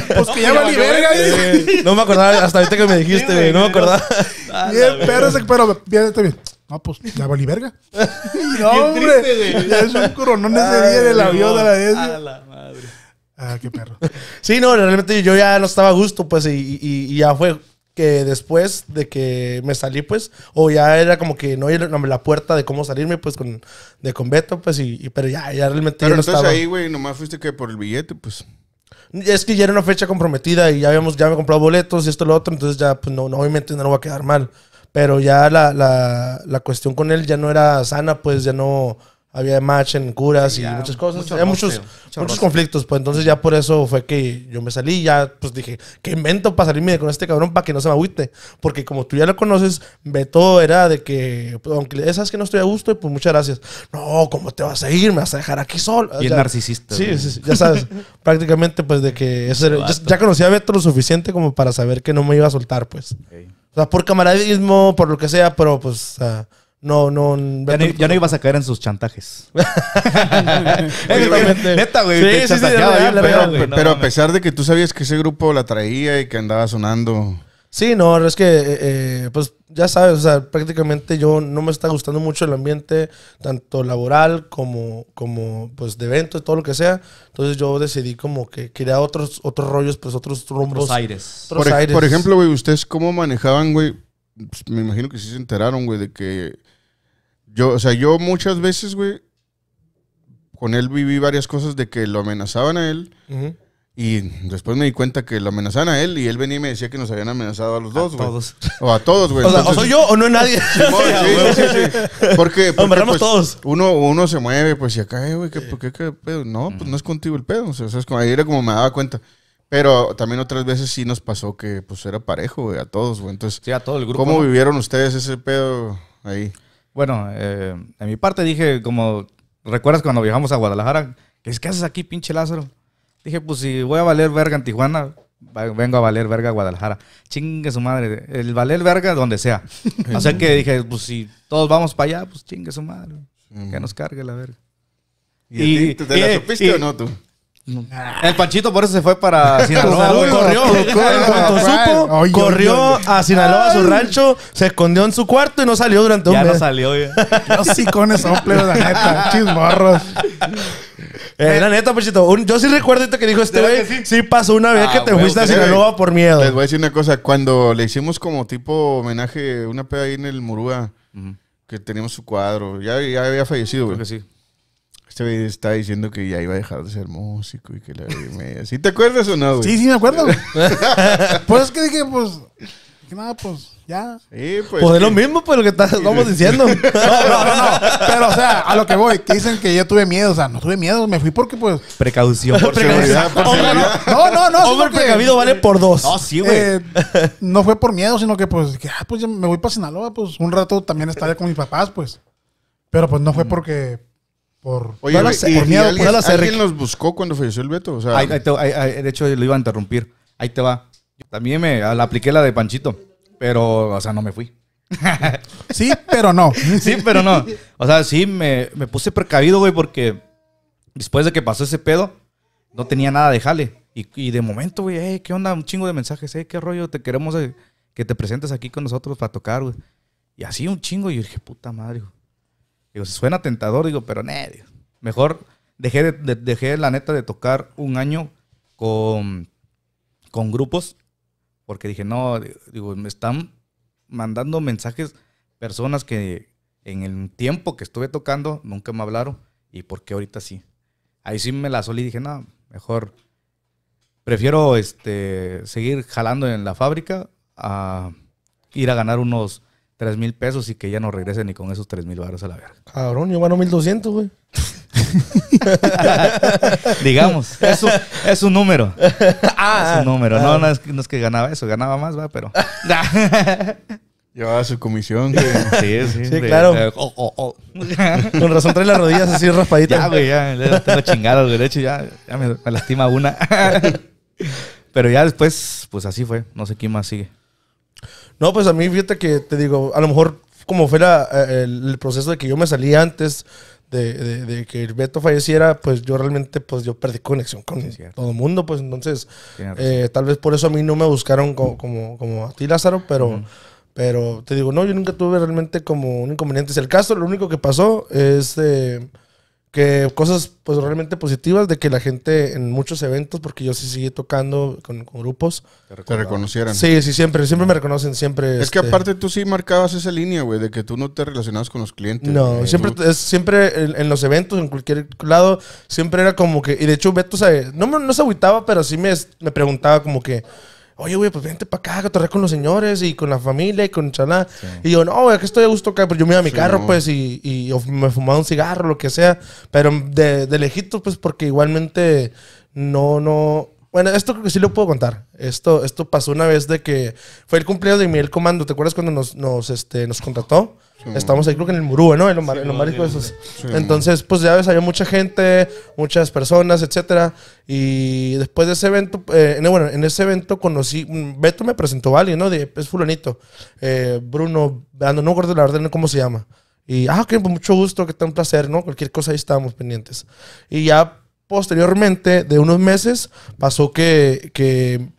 S2: pues no, que ya volí verga.
S4: no me acordaba hasta ahorita que me dijiste, no
S2: me acordaba. bien pero, pero bien, está bien. No, pues la boliverga verga.
S4: no, hombre. es un coronón ese día de la viuda. A la madre. Ah, qué perro. sí, no, realmente yo ya no estaba a gusto, pues, y, y, y ya fue que después de que me salí, pues, o ya era como que no había la puerta de cómo salirme, pues, con, de con pues, y, pero ya, ya realmente pero ya no entonces ahí,
S1: güey, nomás fuiste que por el billete, pues.
S4: Es que ya era una fecha comprometida y ya habíamos, ya me comprado boletos y esto y lo otro, entonces ya, pues, no, obviamente no va a quedar mal. Pero ya la, la, la cuestión con él ya no era sana, pues ya no había match en curas y muchas cosas. había muchos, muchos conflictos, pues entonces ya por eso fue que yo me salí. Ya pues dije, ¿qué invento para salirme con este cabrón para que no se me agüite? Porque como tú ya lo conoces, Beto era de que, pues, aunque sabes que no estoy a gusto, pues muchas gracias. No, ¿cómo te vas a ir? ¿Me vas a dejar aquí solo? Y el narcisista. Sí, ya sabes. prácticamente, pues de que ya, conocía a Beto lo suficiente como para saber que no me iba a soltar, pues. O sea, por camaradismo, por lo que sea, pero pues... no, no. Ya
S3: no, ibas a caer en sus chantajes. Neta, güey. Sí,
S1: pero a pesar de que tú sabías que ese grupo la traía y que andaba sonando.
S3: Sí, no, es que,
S4: eh, eh, pues ya sabes, o sea, prácticamente yo no me está gustando mucho el ambiente, tanto laboral como, como pues de eventos, todo lo que sea. Entonces yo decidí como que quería otros, otros rollos, pues otros rumbros. Otros aires. por, ejemplo, güey,
S1: ¿ustedes cómo manejaban, güey? Pues, me imagino que sí se enteraron, güey, de que yo, o sea, yo muchas veces, güey, con él viví varias cosas de que lo amenazaban a él. Y después me di cuenta que lo amenazaban a él y él venía y me decía que nos habían amenazado a los dos, güey. Todos. O a todos, güey. O, soy yo o no es nadie. sí, sí, Porque, pues, todos. Uno, uno se mueve, pues, y acá, eh, güey, ¿qué, ¿qué, qué, pedo? No, pues no es contigo el pedo. O sea, es como, ahí era como me daba cuenta. Pero también otras veces sí nos pasó que, pues, era parejo, güey, a todos, güey. Entonces, sí, a todo el grupo. ¿Cómo vivieron ustedes ese pedo ahí? Bueno, eh, en mi parte
S3: dije, como, ¿recuerdas cuando viajamos a Guadalajara? ¿Qué es que haces aquí, pinche Lázaro? Dije, pues si voy a valer verga en Tijuana, vengo a valer verga a Guadalajara. Chingue su madre. El valer verga donde sea. o sea que dije, pues si todos vamos para allá, pues chingue su madre. Que nos cargue la verga. ¿Y, te la supiste o no tú? El Panchito por eso se fue para Sinaloa. corrió, cuando supo, corrió a Sinaloa,
S4: a su rancho, se escondió en su cuarto y no salió durante un mes. Ya no salió. Los sicones son plebes, la neta. Chismorros. Eh, la neta, Pachito. yo sí recuerdo esto que dijo este güey. Sí? sí? pasó una vez ah, que te fuiste a Sinaloa
S1: por miedo. Les voy a decir una cosa. Cuando le hicimos como tipo homenaje, una peda ahí en el Murúa, que teníamos su cuadro, ya, ya había fallecido, güey. Creo que sí. Este güey está diciendo que ya iba a dejar de ser músico y que la te acuerdas o no, güey? Sí, sí, me acuerdo. pues es que dije, pues
S2: nada, pues ya. Sí,
S1: pues. pues es lo mismo, pues lo que estamos diciendo. no, no, Pero, o sea,
S2: a lo que voy, dicen que yo tuve miedo. O sea, no tuve miedo, me fui porque, pues.
S3: Precaución,
S4: por
S2: No, no, no. precavido vale por dos. No, sí, güey. Eh, no fue por miedo, sino que, pues, que, ah, pues me voy para Sinaloa, pues un rato también estaré con mis papás, pues. Pero, pues, no fue mm. porque. Por, Oye,
S1: por miedo, alguien, pues. buscó cuando falleció el Beto. O sea,
S3: de hecho, lo iba a interrumpir. Ahí te va también me la apliqué la de Panchito, pero, o sea, no me fui.
S2: sí, pero no. sí, pero no.
S3: O sea, sí, me, puse precavido, güey, porque después de que pasó ese pedo, no tenía nada de jale. Y, de momento, güey, ¿qué onda? Un chingo de mensajes, ¿qué rollo? Te queremos eh, que te presentes aquí con nosotros para tocar, güey. Y así un chingo. Y yo dije, puta madre, güey. Digo, suena tentador, digo, pero ne, mejor dejé, dejé la neta de tocar un año con, con grupos porque dije, no, digo, me están mandando mensajes personas que en el tiempo que estuve tocando nunca me hablaron y por qué ahorita sí. Ahí sí me la solí y dije, no, mejor prefiero este, seguir jalando en la fábrica a ir a ganar unos tres mil pesos y que ya no regrese ni con esos tres mil baros a la verga.
S4: Cabrón, yo gano 1200, güey.
S3: Digamos, es un, es un número. Ah, es un número. no, ah. no es, que ganaba eso, ganaba más, va, pero. Llevaba su comisión. Sí, claro. Con razón trae las rodillas así raspaditas. Ya, güey, ya. ya, me, lastima una. Pero ya después, pues así fue. No sé quién más sigue.
S4: No, pues a mí, fíjate que te digo, a lo mejor como fue eh, el, proceso de que yo me salí antes, de, de, que el Beto falleciera, pues yo realmente, pues yo perdí conexión con todo el mundo, pues entonces, eh, tal vez por eso a mí no me buscaron como, como, a ti, Lázaro, pero, pero te digo, no, yo nunca tuve realmente como un inconveniente. Si el caso, lo único que pasó es... Eh, cosas pues realmente positivas de que la gente en muchos eventos, porque yo sí seguí tocando con, grupos.
S1: Te reconocieran. Sí,
S4: sí, siempre, siempre me reconocen, siempre. Es que este aparte
S1: tú sí marcabas esa línea, güey, de que tú no te relacionabas con los clientes. No, siempre, es,
S4: siempre en, los eventos, en cualquier lado, siempre era como que, y de hecho Beto, no, no se agüitaba, pero sí me, me preguntaba como que oye, güey, pues vente para acá, que con los señores y con la familia y con chalá. Y yo, no, güey, que estoy a gusto acá, pues yo me iba a mi carro, pues, y, y me fumaba un cigarro, lo que sea. Pero de, de pues, porque igualmente no, no. Bueno, esto que sí lo puedo contar. Esto, esto pasó una vez de que fue el cumpleaños de Miguel Comando. ¿Te acuerdas cuando nos, este, nos contrató? Estamos ahí, creo que en el Murú, ¿no? En los, esos. Entonces, pues ya ves, había mucha gente, muchas personas, etcétera. Y después de ese evento, eh, bueno, en ese evento conocí, mm, Beto me presentó a alguien, ¿no? De, es fulanito. Eh, Bruno, no me no acuerdo la verdad cómo se llama. Y, ah, qué pues, mucho gusto, qué tan placer, ¿no? Cualquier cosa ahí estábamos pendientes. Y ya posteriormente, de unos meses, pasó que,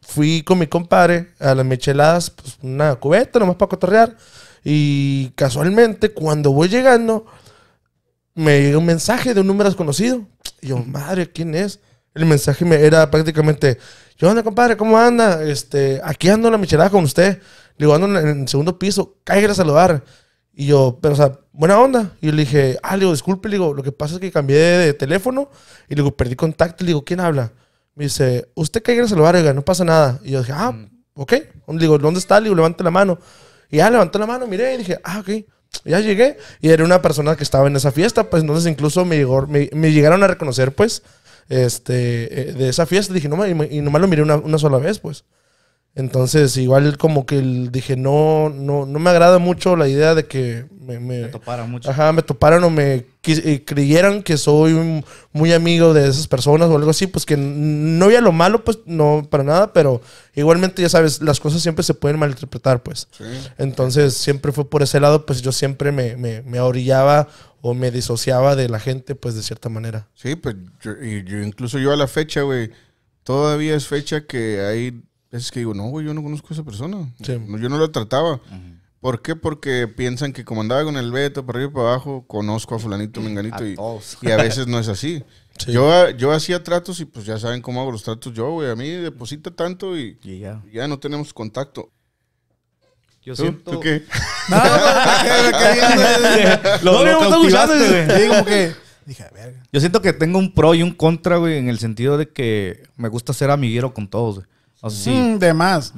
S4: fui con mi compadre a las mecheladas, pues, una cubeta nomás para cotorrear. Y casualmente, cuando voy llegando, me llega un mensaje de un número desconocido. Y yo, madre, ¿quién es? El mensaje me era prácticamente, yo onda, compadre? ¿Cómo anda? Este, aquí ando en la michelada con usted. digo, ando en el segundo piso, caiga a saludar. Y yo, pero, o sea, buena onda. Y yo le dije, ah, le digo, disculpe, digo, lo que pasa es que cambié de teléfono y le digo, perdí contacto. Le digo, ¿quién habla? Me dice, usted caiga a saludar, oiga, no pasa nada. Y yo dije, ah, mm. ok. Le digo, ¿dónde está? Le digo, levante la mano. Y ya levantó la mano, miré y dije, ah, ok. Ya llegué y era una persona que estaba en esa fiesta, pues entonces incluso me, llegaron a reconocer, pues, este, eh, de esa fiesta. Dije, no, y nomás lo miré una sola vez, pues. Entonces, igual como que dije, no, no, no me agrada mucho la idea de que me, toparan mucho. Ajá, me toparan o me eh, creyeran que soy muy amigo de esas personas o algo así, pues que no había lo malo, pues no para nada, pero igualmente ya sabes, las cosas siempre se pueden malinterpretar, pues. Entonces, siempre fue por ese lado, pues yo siempre me, me, orillaba o me disociaba de la gente, pues de cierta manera.
S1: Sí, pues yo, yo incluso yo a la fecha, güey, todavía es fecha que hay es que digo, no, güey, yo no conozco a esa persona. Yo no la trataba. ¿Por qué? Porque piensan que como andaba con el Beto para arriba y para abajo, conozco a fulanito, menganito. y, a veces no es así. Yo, yo hacía tratos y pues ya saben cómo hago los tratos yo, güey. A mí deposita tanto y, ya. no tenemos contacto. Yo siento. ¿Tú qué? No, no,
S3: Yo siento que tengo un pro y un contra, güey, en el sentido de que me gusta ser amiguero con todos, güey sí, mm, de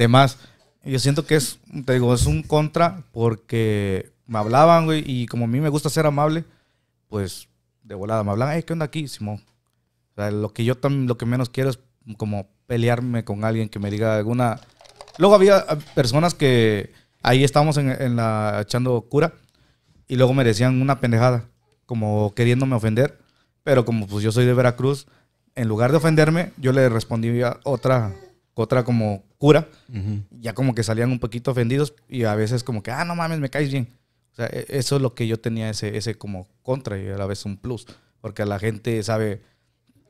S3: más. Yo siento que es, te digo, es un contra porque me hablaban, y como a mí me gusta ser amable, pues de volada me hablan, ¿qué onda aquí, Simón? lo que yo también, lo que menos quiero es como pelearme con alguien que me diga alguna... Luego había ah, personas que ahí estábamos en, la echando cura y luego me decían una pendejada, como queriéndome ofender, pero como pues yo soy de Veracruz, en lugar de ofenderme, yo le respondía otra otra como cura, ya como que salían un poquito ofendidos y a veces como que, ah, no mames, me caes bien. O sea, e-, eso es lo que yo tenía ese, ese como contra y a la vez un plus, porque la gente sabe,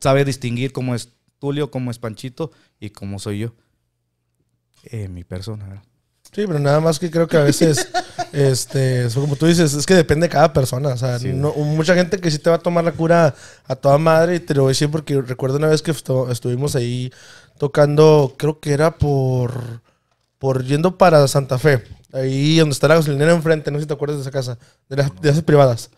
S3: sabe distinguir cómo es Tulio, cómo es Panchito y cómo soy yo. Eh, mi persona,
S4: Sí, pero nada más que creo que a veces, este, como tú dices, es que depende de cada persona. O sea, mucha gente que sí te va a tomar la cura a toda madre y te lo voy a decir porque recuerdo una vez que estuvimos ahí tocando, creo que era por, por yendo para Santa Fe, ahí donde está la gasolinera enfrente, no sé si te acuerdas de esa casa, de las, de privadas.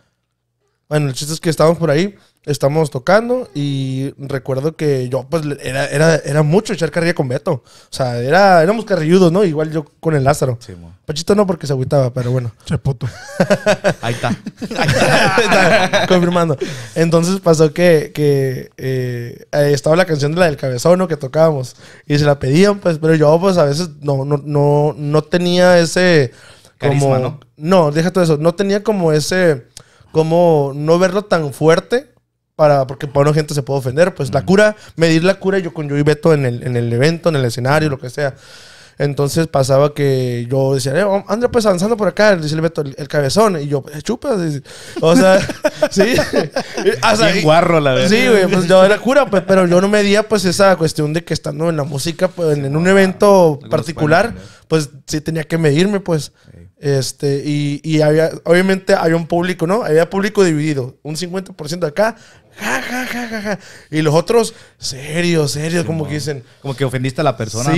S4: Bueno, el chiste es que estábamos por ahí estamos tocando y recuerdo que yo, pues, era, era, mucho echar carrilla con Beto. O sea, era, éramos carrilludos, ¿no? Igual yo con el Lázaro. Sí, Pachito no porque se agüitaba, pero bueno. Che Ahí está. Confirmando. Entonces pasó que, eh, estaba la canción de la del cabezón, ¿no? Que tocábamos y se la pedían, pues, pero yo, pues, a veces no, no, no, tenía ese... ¿no? No, deja todo eso. No tenía como ese... Como no verlo tan fuerte para, porque para una gente se puede ofender, pues la cura, medir la cura yo con yo y Beto en el, en el evento, en el escenario, lo que sea. Entonces pasaba que yo decía, eh, oh, pues avanzando por acá, dice el Beto, el, cabezón. Y yo, eh, chupas. O sea, sí. guarro, la verdad. Sí, pues yo era cura, pues, pero yo no medía pues esa cuestión de que estando en la música, pues en, un evento particular, pues sí tenía que medirme, pues. Este, y, y había, obviamente había un público, ¿no? Había público dividido, un 50% acá ja, ja, ja, ja, ja. Y los otros, serio, serio, como que dicen.
S3: Como que ofendiste a la persona.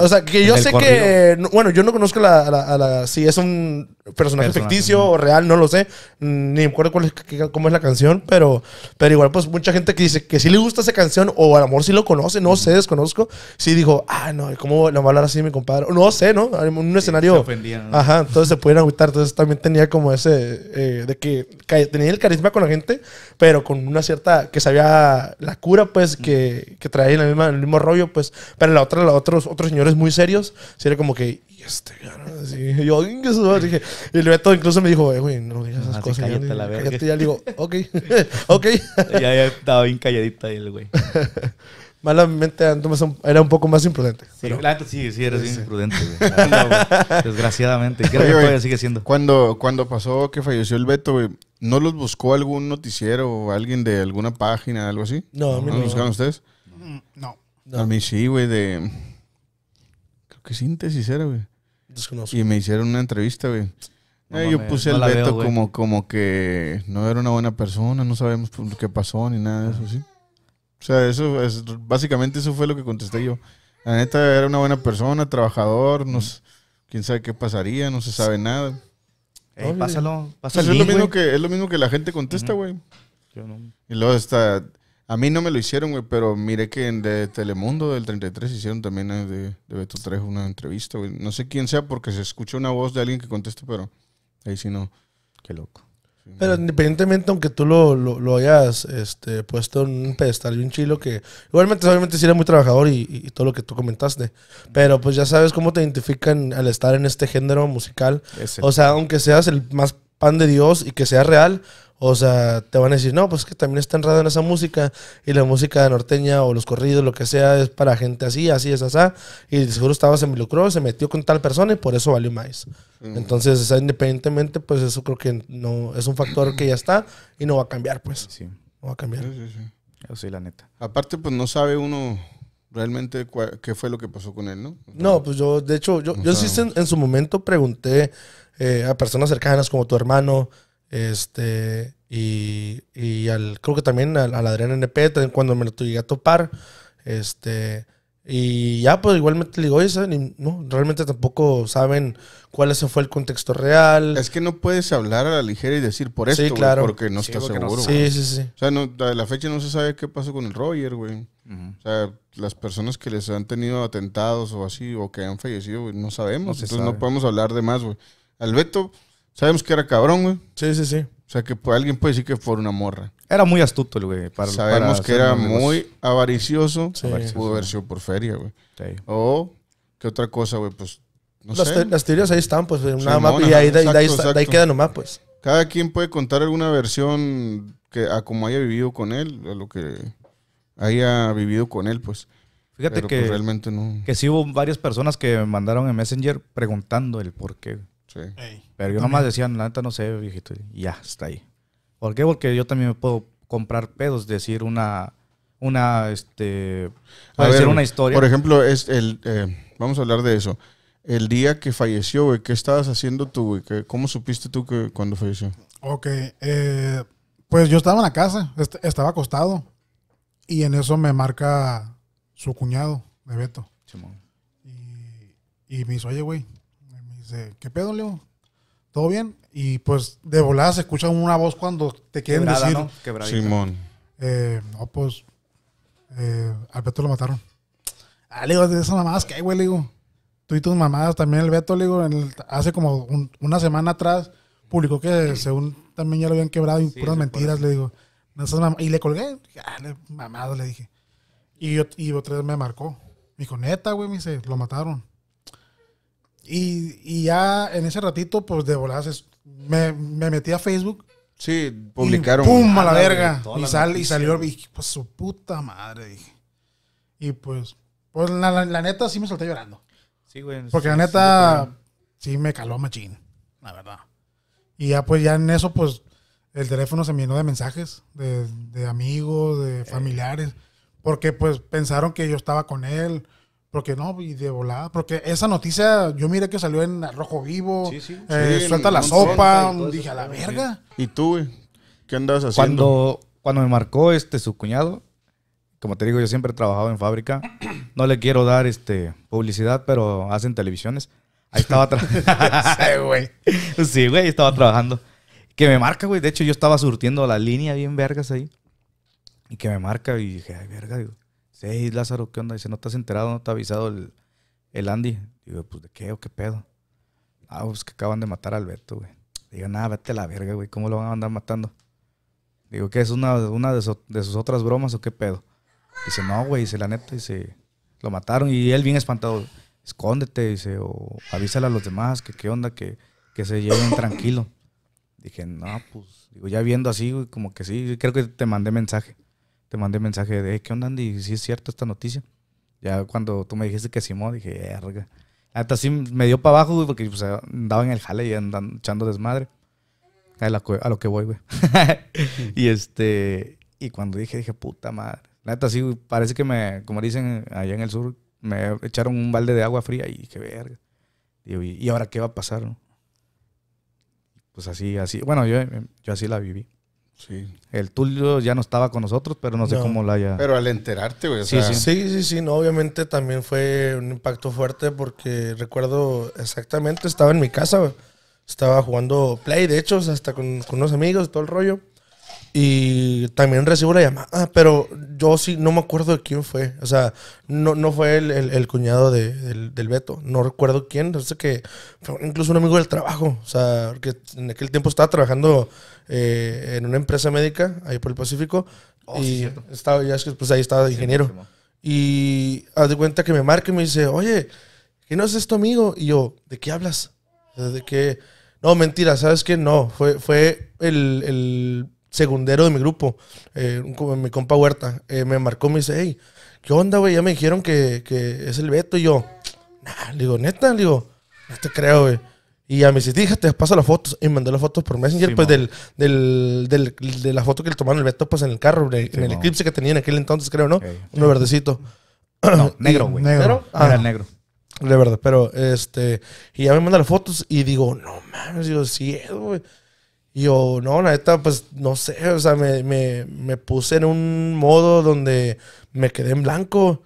S4: o sea, que yo sé que. Bueno, yo no conozco la, si es un personaje, ficticio o real, no lo sé. Mm, ni me acuerdo cuál es, cómo es la canción, pero, pero igual, pues mucha gente que dice que sí le gusta esa canción o a lo sí lo conoce, no sé, desconozco. Sí dijo, ah, no, ¿cómo la va a hablar así mi compadre? No sé, ¿no? un escenario. ofendían, Ajá, entonces se pueden agüitar. Entonces también tenía como ese. Eh, de que tenía el carisma con la gente pero con una cierta, que sabía la cura, pues, que, que traía el, mismo, el mismo rollo, pues, pero la otra, los otros, otros señores muy serios, si era como que, y este, güey Así, yo, dije, y el Beto incluso me dijo, eh, güey, no digas esas cosas. Cállate, la verga. ya le digo, ok, ok. ya, ya estaba
S3: bien calladita ahí el güey.
S4: Malamente era un poco más imprudente. Sí, pero... claro, sí, sí, eres Bien imprudente. Güey. Desgraciadamente. Creo que todavía
S1: sigue siendo. Cuando, cuando pasó que falleció el Beto, güey, ¿No los buscó algún noticiero o alguien de alguna página, algo así? No, a mí ¿No, no. los buscaron ustedes? Mm, no. A mí sí, güey, de... Creo que síntesis era, güey. Desconozco. Y me hicieron una entrevista, güey. Eh, yo puse el veto como, como que no era una buena persona, no sabemos qué pasó ni nada de eso, sí. O sea, eso es, básicamente eso fue lo que contesté yo. La neta era una buena persona, trabajador, nos, quién sabe qué pasaría, no se sabe nada. Eh, pásalo, pásalo. Pues es, lo mismo que, es lo mismo que la gente contesta, güey. Yo no. Y luego está. A mí no me lo hicieron, güey, pero miré que en Telemundo del 33 hicieron también de, de Beto 3 una entrevista, güey. No sé quién sea porque se escucha una voz de alguien que contesta pero ahí sí no. Qué loco.
S4: Pero independientemente, aunque tú lo, hayas este, puesto en un pedestal y un chilo, que igualmente, obviamente, sí era muy trabajador y, todo lo que tú comentaste. Pero pues ya sabes cómo te identifican al estar en este género musical. O sea, aunque seas el más pan de Dios y que sea real, o sea, te van a decir, no, pues que también está enredado en esa música y la música norteña o los corridos, lo que sea, es para gente así, así es, así. Y seguro estaba, se lucro, se metió con tal persona y por eso valió más.
S1: Entonces,
S4: independientemente, pues eso creo que no es un factor que ya está y no va a cambiar,
S3: pues. Sí. No va a cambiar. Sí, sí,
S1: sí. Yo la neta. Aparte, pues no sabe uno realmente qué fue lo que pasó con él, ¿no?
S4: No, pues yo, de hecho, yo, sí en, su momento pregunté eh, a personas cercanas como tu hermano este, y, al, creo que también al, Adrián NP, cuando me lo tuve a topar. Este, y ya, pues igualmente le digo, oye, no, realmente tampoco saben cuál ese fue
S1: el contexto real. Es que no puedes hablar a la ligera y decir por eso porque no estás seguro. sí, sí, sí. O sea, no, la fecha no se sabe qué pasó con el Roger, güey. O sea, las personas que les han tenido atentados o así, o que han fallecido, no sabemos. Entonces no podemos hablar de más, güey. Al Beto, Sabemos que era cabrón, güey. Sí, sí, sí. O sea, que pues, alguien puede decir que fue una morra. Era muy astuto el güey. Para, Sabemos que era muy avaricioso. Sí. avaricioso. Pudo haber sido por feria, güey. O, ¿qué otra cosa, güey? Pues, no las, sé. las
S4: teorías ahí están, pues, nada más. y ahí, de, ahí, queda nomás, pues.
S1: Cada quien puede contar alguna versión que, a cómo haya vivido con él, a lo que haya vivido con él, pues. Fíjate pues, que, realmente no.
S3: que sí hubo varias personas que me mandaron en Messenger preguntando el por qué. Pero yo nomás decía, la no sé, viejito. ya, está ahí. ¿Por qué? Porque yo también me
S1: puedo comprar pedos, decir una, una, este, decir una historia. Por ejemplo, es el, eh, vamos a hablar de eso. El día que falleció, güey, ¿qué estabas haciendo tú, güey? ¿Cómo supiste tú que cuando falleció?
S2: Ok, eh, pues yo estaba en la casa, estaba acostado y en eso me marca su cuñado, de Beto. Y, y me dice, oye, güey, ¿qué pedo, Leo? ¿Todo bien? Y pues de volada se escucha una voz cuando te quieren decir. Simón. Eh, no, pues. Eh, al Beto lo mataron. Ah, le digo, de esas mamadas que, güey, le digo. Tú y tus mamadas también, el Beto, le digo, hace como una semana atrás publicó que según también ya lo habían quebrado y puras mentiras, le digo. y le colgué, ah, le, mamado, le dije. Y, yo, y otra vez me marcó. Me dijo, neta, güey, me dice, lo mataron. Y, ya en ese ratito, pues de voladas, me, metí a Facebook. Sí, publicaron. ¡Pum! A la verga. Y, sal, y salió, pues su puta madre, dije. Y pues, pues la, neta sí me solté llorando. Sí, güey. Porque la neta sí, me caló machín, la verdad. Y ya pues ya en eso, pues el teléfono se me llenó de mensajes, de, amigos, de eh. familiares. Porque pues pensaron que yo estaba con él porque no, y de volada. Porque esa noticia, yo miré que salió en Rojo Vivo.
S1: Eh, suelta la sopa. Mm, dije, a la verga. ¿Y tú, güey? ¿Qué andabas haciendo?
S3: Cuando, cuando me marcó este su cuñado, como te digo, yo siempre he trabajado en fábrica. No le quiero dar este publicidad, pero hacen televisiones. Ahí estaba trabajando. sí, sí, güey, estaba trabajando. Que me marca, güey. De hecho, yo estaba surtiendo la línea bien vergas ahí. Y que me marca y dije, ay, verga, digo. Sí, Lázaro, ¿qué onda? Dice, no te has enterado, no te ha avisado el, el Andy. Digo, pues, ¿de qué o qué pedo? Ah, pues que acaban de matar a Alberto, güey. Digo, nada, vete a la verga, güey. ¿Cómo lo van a andar matando? Digo, ¿qué es una, de, sus otras bromas o qué pedo? Dice, no, güey, dice la neta, dice, lo mataron y él bien espantado, escóndete, dice, o avísale a los demás que qué onda, que, que se lleven tranquilo. Dije, no, pues, digo, ya viendo así, güey, como que sí, creo que te mandé mensaje te mandé mensaje de, ¿qué onda, y Si es cierto esta noticia. Ya cuando tú me dijiste que Simón, dije, eh, erga. Hasta así me dio para abajo, güey, porque pues, andaba en el jale y andando echando desmadre. A, lo que voy, güey. y este, y cuando dije, dije, puta madre. Neta, sí, parece que me, como dicen allá en el sur, me echaron un balde de agua fría y dije, verga. Digo, ¿y ahora qué va a pasar? Pues así, así. Bueno, yo, yo así la viví. El Tulio ya no estaba con nosotros, pero no, sé cómo la haya. Pero
S1: al enterarte, güey. Sí, sí,
S3: sí. sí, no, obviamente
S4: también fue un impacto fuerte porque recuerdo exactamente, estaba en mi casa, Estaba jugando play, de hecho, hasta con unos amigos, todo el rollo. Y también recibo la llamada, ah, pero yo sí no me acuerdo de quién fue. O sea, no, no fue el, cuñado del, Beto. No recuerdo quién. no que fue incluso un amigo del trabajo. O sea, que en aquel tiempo estaba trabajando eh, en una empresa médica ahí por el Pacífico. Oh, y estaba, ya es que pues ahí estaba de ingeniero. y haz de cuenta que me marca y me dice, oye, ¿qué no es esto, amigo? Y yo, ¿de qué hablas? ¿De qué? No, mentira, ¿sabes qué? No, fue, fue el segundero de mi grupo, eh, mi compa Huerta, eh, me marcó me dice, hey, ¿qué onda, güey? Ya me dijeron que, es el Beto. Y yo, nah, le digo, neta, le digo, no te creo, güey. Y a me dice, te paso las fotos. Y mandé las fotos por Messenger, pues, del, del, del, de la foto que le tomaron el Beto, pues, en el carro, en el eclipse que tenía en aquel entonces, creo, ¿no? Uno verdecito. No, negro, güey. Negro. Ah. Era el negro. De verdad, pero, este, y ya me manda las fotos y digo, no mames, digo, sí, güey. Y yo, no, la neta, pues no sé, o sea, me, me, me, puse en un modo donde me quedé en blanco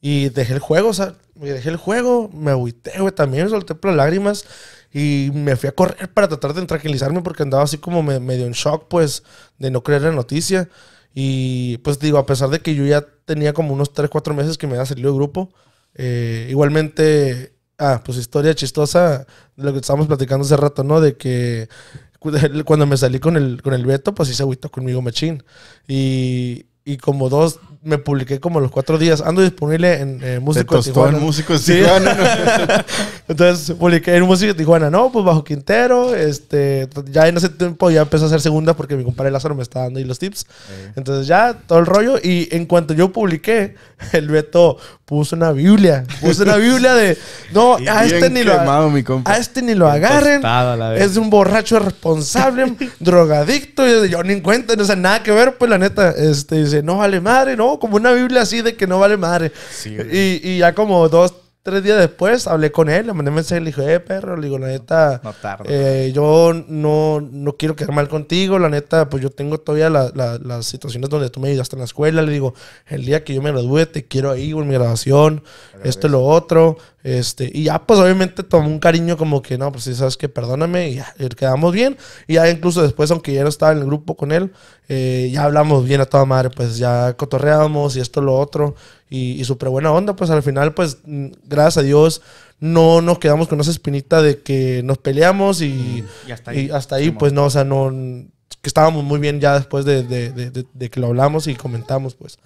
S4: y dejé el juego, o sea, dejé el juego, me agüité, güey, también solté por las lágrimas y me fui a correr para tratar de tranquilizarme porque andaba así como medio me en shock, pues, de no creer la noticia. Y pues digo, a pesar de que yo ya tenía como unos 3, 4 meses que me había salido el grupo, eh, igualmente Ah, pues historia chistosa de lo que estábamos platicando hace rato, ¿no? De que cuando me salí con el, con el Beto, pues sí se agüitó conmigo machín. Y, y como dos, me publiqué como los cuatro días. Ando disponible en Músicos eh, Músico de Tijuana. en Músico de Tijuana. Entonces publiqué en Músico de Tijuana, no, pues bajo Quintero. Este, ya en ese tiempo ya empecé a hacer segunda porque mi compadre Lázaro me estaba dando ahí los tips. Eh. Entonces ya todo el rollo. Y en cuanto yo publiqué, el Beto puso una Biblia. Puso una Biblia de, no, a este, ni lo, a este ni lo agarren. Es un borracho responsable, drogadicto. Y yo ni cuenta, no sé nada que ver, pues la neta. Este dice, no vale madre, no como una Biblia así de que no vale madre. y, ya como dos, tres días después hablé con él, le mandé mensaje, le dije, eh, perro, le digo, la neta, eh, yo no, no quiero quedar mal contigo, la neta, pues yo tengo todavía las situaciones donde tú me ayudaste en la escuela, le digo, el día que yo me gradúe, te quiero ahí, con mi graduación, esto y lo otro, este, y ya, pues obviamente tomó un cariño como que, no, pues sí, sabes que perdóname, y ya, quedamos bien. Y ya incluso después, aunque ya no estaba en el grupo con él, eh, ya hablamos bien a toda madre, pues ya cotorreamos y esto, lo otro, y, súper buena onda, pues al final, pues mm, gracias a Dios, no nos quedamos con esa espinita de que nos peleamos y, mm, hasta ahí, pues no, o sea, no, que estábamos muy bien ya después de, de que lo hablamos y comentamos, pues.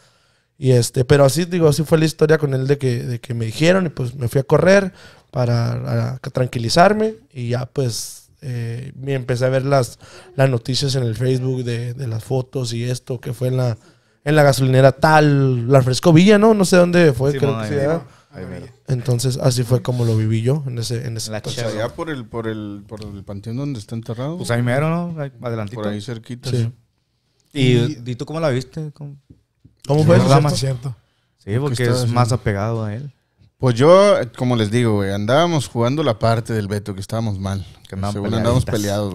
S4: Y este, pero así, digo, así fue la historia con él de que, que me dijeron y pues me fui a correr para tranquilizarme y ya pues eh, me empecé a ver las, las noticias en el Facebook de, las fotos y esto que fue en la, en la gasolinera tal, la Frescovilla, ¿no? No sé dónde fue, creo que sí, Entonces, así fue como lo viví yo en ese, en ese allá
S1: por el, por el, el panteón donde está enterrado. Pues ahí mero, ¿no? Adelantito. ahí cerquita. Sí.
S4: ¿Y,
S3: ¿Y, tú cómo la viste? ¿Cómo? ¿Cómo fue más cierto. Sí, porque es más
S1: apegado a él. Pues yo, como les digo, güey, andábamos jugando la parte del Beto, que estábamos mal. andábamos peleados,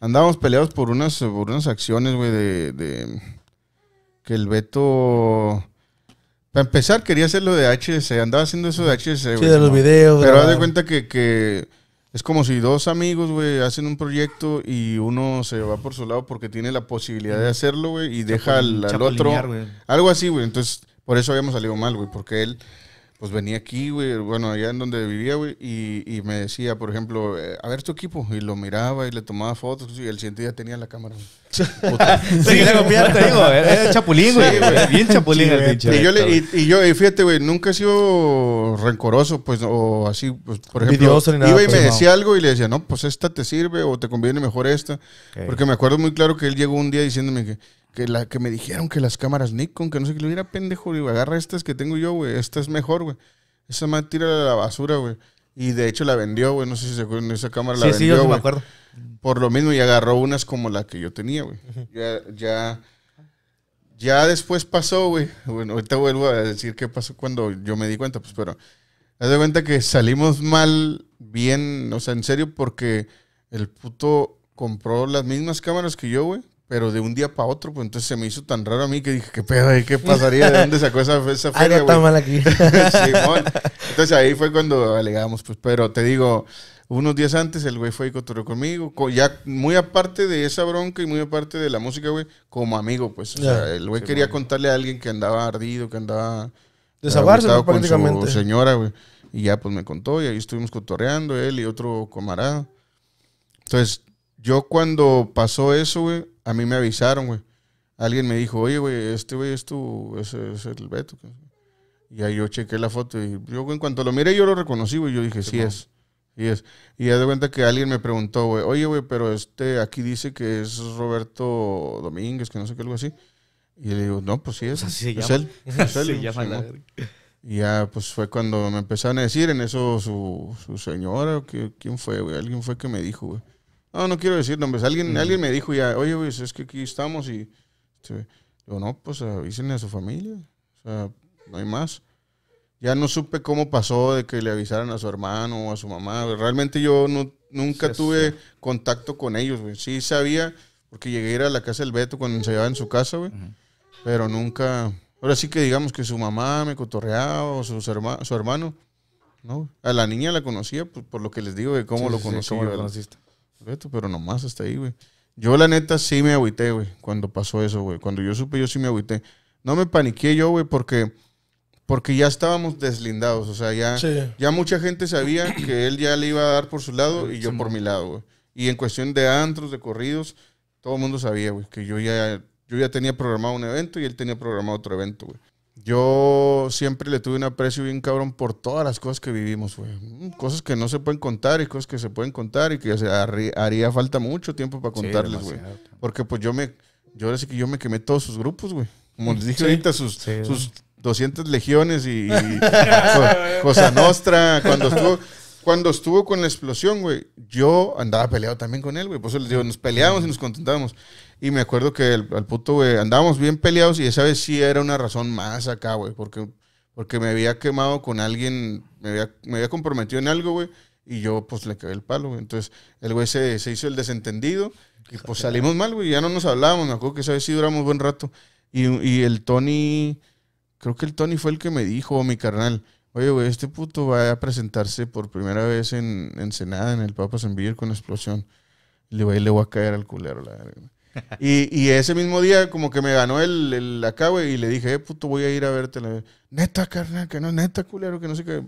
S1: Andábamos peleados por unas, unas acciones, güey, de, Que el Beto... Para empezar, quería hacer lo de HS, Andaba haciendo eso de HS, güey. de los videos. Pero me de cuenta que es como si dos amigos, güey, hacen un proyecto y uno se va por su lado porque tiene la posibilidad de hacerlo, güey, y deja al, otro. Algo así, güey. Entonces, por eso habíamos salido mal, güey, porque él pues venía aquí, güey, bueno, allá en donde vivía, güey, y, me decía, por ejemplo, eh, a ver tu equipo, y lo miraba y le tomaba fotos, y el siguiente día tenía la cámara. sí, le te digo, chapulín, güey, bien chapulín el pinche. Y yo, y, yo fíjate, güey, nunca he sido rencoroso, pues, o así, pues, por ejemplo, iba y pues, me decía algo y le decía, no, pues esta te sirve o te conviene mejor esta, porque me acuerdo muy claro que él llegó un día diciéndome que, que, la, que me dijeron que las cámaras Nikon, que no sé qué, le hubiera pendejo, güey. agarra estas que tengo yo, güey, esta es mejor, güey. Esa más tira a la basura, güey. Y de hecho la vendió, güey, no sé si se acuerdan, esa cámara la vendió. Sí, yo me acuerdo. Por lo mismo, y agarró unas como la que yo tenía, güey. Ya, ya, ya después pasó, güey. Bueno, ahorita vuelvo a decir qué pasó cuando yo me di cuenta, pues, pero. Haz de cuenta que salimos mal, bien, o sea, en serio, porque el puto compró las mismas cámaras que yo, güey, pero de un día para otro, pues entonces se me hizo tan raro a mí que dije, ¿qué pedo? ¿Qué pasaría? ¿De dónde sacó esa, esa feria? no está mal aquí. Entonces ahí fue cuando alegamos, pues, pero te digo, unos días antes el güey fue y cotorreó conmigo. Ya muy aparte de esa bronca y muy aparte de la música, güey, como amigo, pues. O sea, el güey quería contarle a alguien que andaba ardido, que andaba. Desahogarse prácticamente. Con su señora, güey. Y ya, pues me contó y ahí estuvimos cotorreando él y otro camarada. Entonces, yo cuando pasó eso, güey a mí me avisaron, güey. Alguien me dijo, oye, güey, este güey es tu, es, el Beto. Y ahí yo chequé la foto y yo en cuanto lo miré yo lo reconocí, güey. Yo dije, sí, es. Sí es. Y ya de cuenta que alguien me preguntó, güey, oye, güey, pero este aquí dice que es Roberto Domínguez, que no sé qué, algo así. Y le digo, no, pues sí es. es él. Es ya, pues fue cuando me empezaron a decir en eso su, su señora, o que, ¿quién fue, güey? Alguien fue que me dijo, güey. No, no quiero decir nombres. Alguien, alguien me dijo ya, oye, güey, es que aquí estamos y... Este, yo no, pues avísenle a su familia. O sea, no hay más. Ya no supe cómo pasó de que le avisaran a su hermano o a su mamá. Realmente yo no, nunca tuve contacto con ellos, güey. Sí sabía, porque llegué a ir a la casa del Beto cuando se llevaba en su casa, güey. Pero nunca... Ahora sí que digamos que su mamá me cotorreaba o su hermano. ¿no? A la niña la conocía pues, por lo que les digo de cómo lo conocí pero nomás hasta ahí, güey. Yo la neta sí me agüité, güey, cuando pasó eso, güey. Cuando yo supe, yo sí me agüité. No me paniqué yo, güey, porque, porque ya estábamos deslindados. O sea, ya, ya mucha gente sabía que él ya le iba a dar por su lado y yo por mi lado, güey. Y en cuestión de antros, de corridos, todo el mundo sabía, güey, que yo ya, yo ya tenía programado un evento y él tenía programado otro evento, güey. Yo siempre le tuve un aprecio bien cabrón por todas las cosas que vivimos, güey. Mm, cosas que no se pueden contar y cosas que se pueden contar y que haría falta mucho tiempo para contarles, güey. Porque pues yo me, yo ahora sí que yo me quemé todos sus grupos, güey. Como les dije ahorita, sus, 200 legiones y, Cosa Nostra, cuando estuvo cuando estuvo con la explosión, güey, yo andaba peleado también con él, güey. Por eso les digo, nos peleábamos y nos contentábamos. Y me acuerdo que al puto, güey, andábamos bien peleados y esa vez sí era una razón más acá, güey, porque, porque me había quemado con alguien, me había, me había comprometido en algo, güey, y yo pues le quedé el palo, güey. Entonces el güey se, hizo el desentendido y pues salimos mal, güey, ya no nos hablábamos, me acuerdo que esa vez sí duramos buen rato. Y, el Tony, creo que el Tony fue el que me dijo, mi carnal, oye, güey, este puto va a presentarse por primera vez en Ensenada, en el Papas en vivir con explosión. Le, voy, le voy a caer al culero, la y, ese mismo día, como que me ganó el, el acá, güey, y le dije, eh, puto, voy a ir a verte. Neta, carnal, que no, neta, culero, que no sé qué.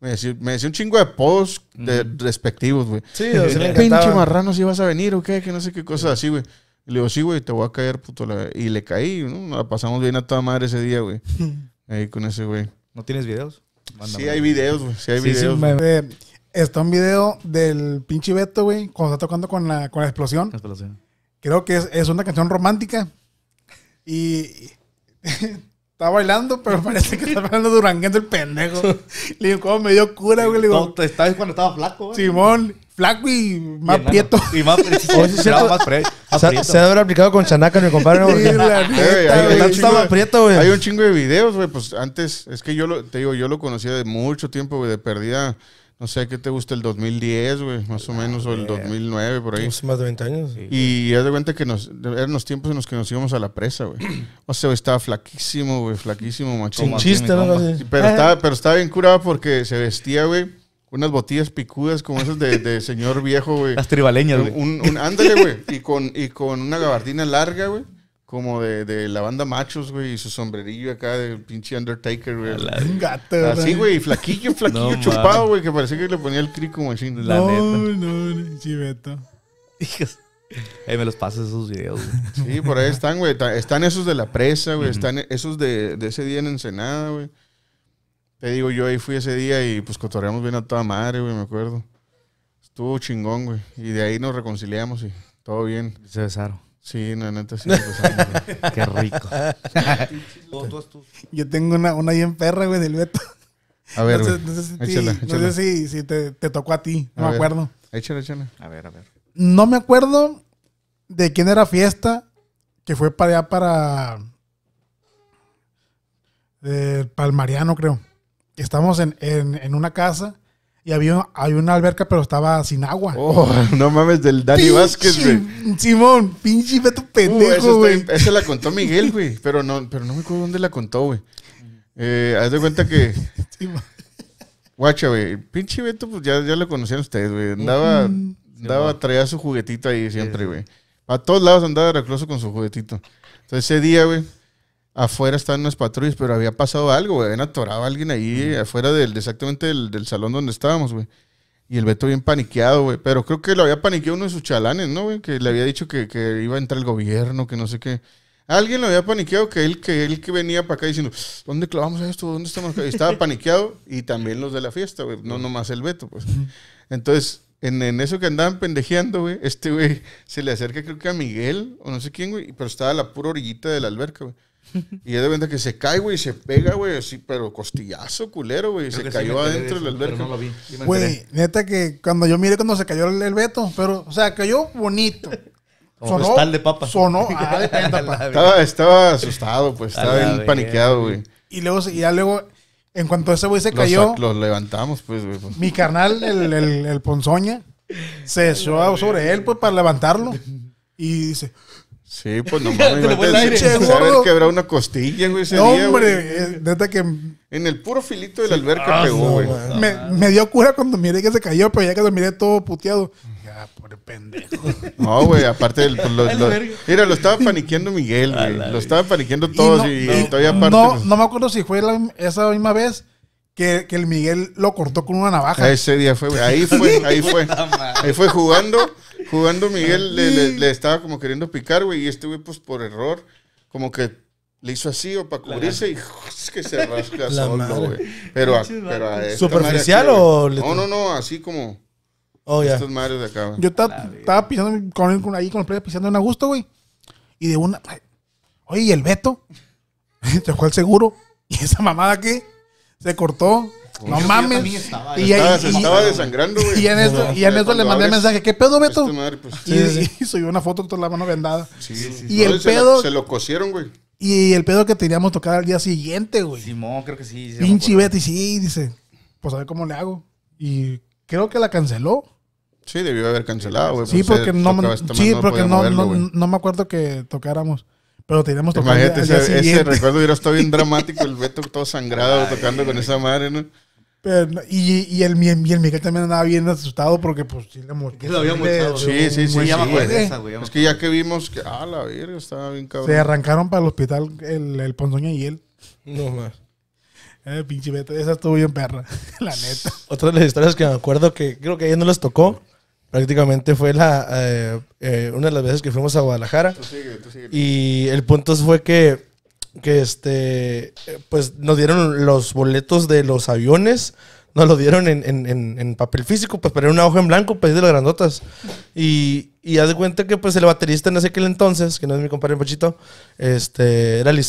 S1: Me decía, me decía un chingo de posts de, respectivos, güey. Sí, eh, Pinche marrano, si vas a venir o qué, que no sé qué cosas así, güey. le digo, sí, güey, te voy a caer, puto. Y le caí, ¿no? La pasamos bien a toda madre ese día, güey. Ahí con ese, güey. ¿No tienes videos? Sí hay videos, güey. Sí hay videos.
S2: Eh, está un video del pinche Beto, güey, cuando está tocando con la, con La explosión creo que es, es una canción romántica y está bailando, pero parece que está bailando duranguendo el pendejo. Le digo, ¿cómo me dio cura, güey? Le digo, ¿Te ¿Estabas cuando estaba flaco, güey? Simón, flaco y
S1: más y prieto. Y más prieto. se ha prieto.
S4: aplicado con Chanaca, mi compadre. estaba güey. Hay un
S1: chingo de videos, güey. Pues antes, es que yo lo, te digo, yo lo conocía de mucho tiempo, güey, de perdida no sé, ¿qué te gusta el 2010, güey? Más o ah, menos, o el 2009, por ahí. más de 20 años. Y es de cuenta que nos, eran los tiempos en los que nos íbamos a la presa, güey. O sea, estaba flaquísimo, güey, flaquísimo, macho. Sin chiste, ¿no? Pero estaba, ah. pero estaba bien curado porque se vestía, güey unas botillas picudas como esas de, de señor viejo, güey. Las tribaleñas, güey. Un, un, ándale, güey. Y con, y con una gabardina larga, güey como de, la banda Machos, güey, y su sombrerillo acá del pinche Undertaker, güey. gato, ah, güey. Así, güey, flaquillo, flaquillo chupado, güey, que parecía que le ponía el crico güey. La no, neta. No, no, chiveto. Ahí me los pasas esos videos, güey. Sí, por ahí están, güey. Están esos de la presa, güey. Están esos de, ese día en Ensenada, güey. Te digo, yo ahí fui ese día y pues cotorreamos bien a toda madre, güey, me acuerdo. Estuvo chingón, güey. Y de ahí nos reconciliamos y todo bien. Se besaron. Sí, no neta sí. Qué rico.
S2: Yo tengo una, una bien perra, güey, del Beto. A ver, no sé, no sé si, te, te, tocó a ti, no me acuerdo.
S1: Échale, échale. A ver, a
S2: ver. No me acuerdo de quién era fiesta, que fue para allá para... Eh, Mariano, creo. Estamos en, en, en una casa y había una alberca, pero estaba sin agua. Oh,
S1: no mames, del Dani Vázquez, güey.
S2: Simón, pinche Beto uh, pendejo, güey. Uh, esa la contó Miguel,
S1: güey. Pero no, pero no me acuerdo dónde la contó, güey. Eh, haz de cuenta que. Guacha, güey. Pinche Beto, pues ya, lo conocían ustedes, güey. Andaba, andaba traía su juguetito ahí siempre, güey. A todos lados andaba recloso con su juguetito. Entonces ese día, güey afuera estaban unas patrullas, pero había pasado algo, güey. Habían atorado a alguien ahí afuera del, exactamente del, salón donde estábamos, güey. Y el Beto bien paniqueado, güey. Pero creo que lo había paniqueado uno de sus chalanes, ¿no, güey? Que le había dicho que, iba a entrar el gobierno, que no sé qué. Alguien lo había paniqueado que él que él que venía para acá diciendo, ¿dónde clavamos esto? ¿Dónde estamos? estaba paniqueado y también los de la fiesta, güey, no nomás el Beto, pues. Entonces, en, en eso que andaban pendejeando, güey, este güey se le acerca creo que a Miguel o no sé quién, güey, pero estaba a la pura orillita de la alberca, güey. Y de venta que se cae, güey, Y se pega, güey, así, pero costillazo, culero, güey. Se cayó adentro del albergue. No güey,
S2: neta que cuando yo miré cuando se cayó el, el Beto, pero, o sea, cayó bonito. sonó, de papa. Sonó. Ah,
S1: de Estaba, asustado, pues. Estaba bien paniqueado, güey.
S2: Y luego, y ya luego, en cuanto ese güey se cayó.
S1: Lo levantamos, pues, güey. Pues. Mi carnal,
S2: el, el, el Ponzoña, se echó sobre él, pues, para levantarlo. Y dice,
S1: Sí, pues nomás no mames. que habrá una costilla, güey. Ese no, día, hombre, neta que. En el puro filito del la alberca ah, pegó, güey.
S2: me, dio cura cuando miré que se cayó, pero ya que lo miré todo puteado. Ya, pobre
S1: pendejo. No, güey, aparte del. Pues, mira, lo estaba paniqueando Miguel, güey. Lo estaba paniqueando todos y, todavía aparte. No,
S2: no me acuerdo si fue esa misma vez. Que, que, el Miguel lo cortó con una navaja. Ese día fue, ahí fue, ahí fue. Ahí fue jugando
S1: Jugando Miguel le, estaba como queriendo picar, güey, y este güey, pues por error, como que le hizo así o para cubrirse y es que se rasca solo, güey. Pero, a, pero ¿Superficial o.? No, no, no, así como. Oh, ya. Estos madres de acá, Yo estaba pisando
S2: con, con, ahí con el playa pisando en Augusto, güey. Y de una. Oye, ¿y el Beto? Se fue al seguro. ¿Y esa mamada qué? Se cortó.
S1: No mames. y, estaba, se estaba desangrando, güey. Y en esto, y en eso le mandé mensaje, ¿qué pedo, Beto?
S2: Este pues, y, subió una foto con la mano vendada. Sí, sí, y el pedo... se lo
S1: cosieron, güey.
S2: Y el pedo que teníamos tocar al día
S1: siguiente, güey. Simón, creo que sí. Pinche Betty,
S2: sí, dice. Pues a ver cómo le hago. Y creo que la canceló.
S1: Sí, debió haber cancelado, güey. Sí, porque, no, sí, porque no, este
S2: no, me acuerdo que tocáramos. Pero teníamos tocando. Imagínate, ese, ese recuerdo
S1: hubiera estado bien dramático, el Beto todo sangrado tocando con esa madre, ¿no?
S2: Pero, y, y, el, Miguel también andaba bien asustado porque pues sí le Sí, sí, sí. Ya Es
S1: que ya que vimos que, ah, la verga, estaba bien cabrón. Se arrancaron
S2: para el hospital el, el Ponzoña y él. No más. Eh, pinche esa estuvo bien perra, la neta.
S4: Otra de las historias que me acuerdo que creo que a ella no les tocó, prácticamente fue la eh, eh, una de las veces que fuimos a Guadalajara. Y el punto fue que que este, pues nos dieron los boletos de los aviones, nos lo dieron en, en, en, papel físico, pues, pero era una hoja en blanco, pues, de las grandotas. Y, y haz de cuenta que, pues, el baterista en aquel entonces, que no es mi compadre Pachito, este, era el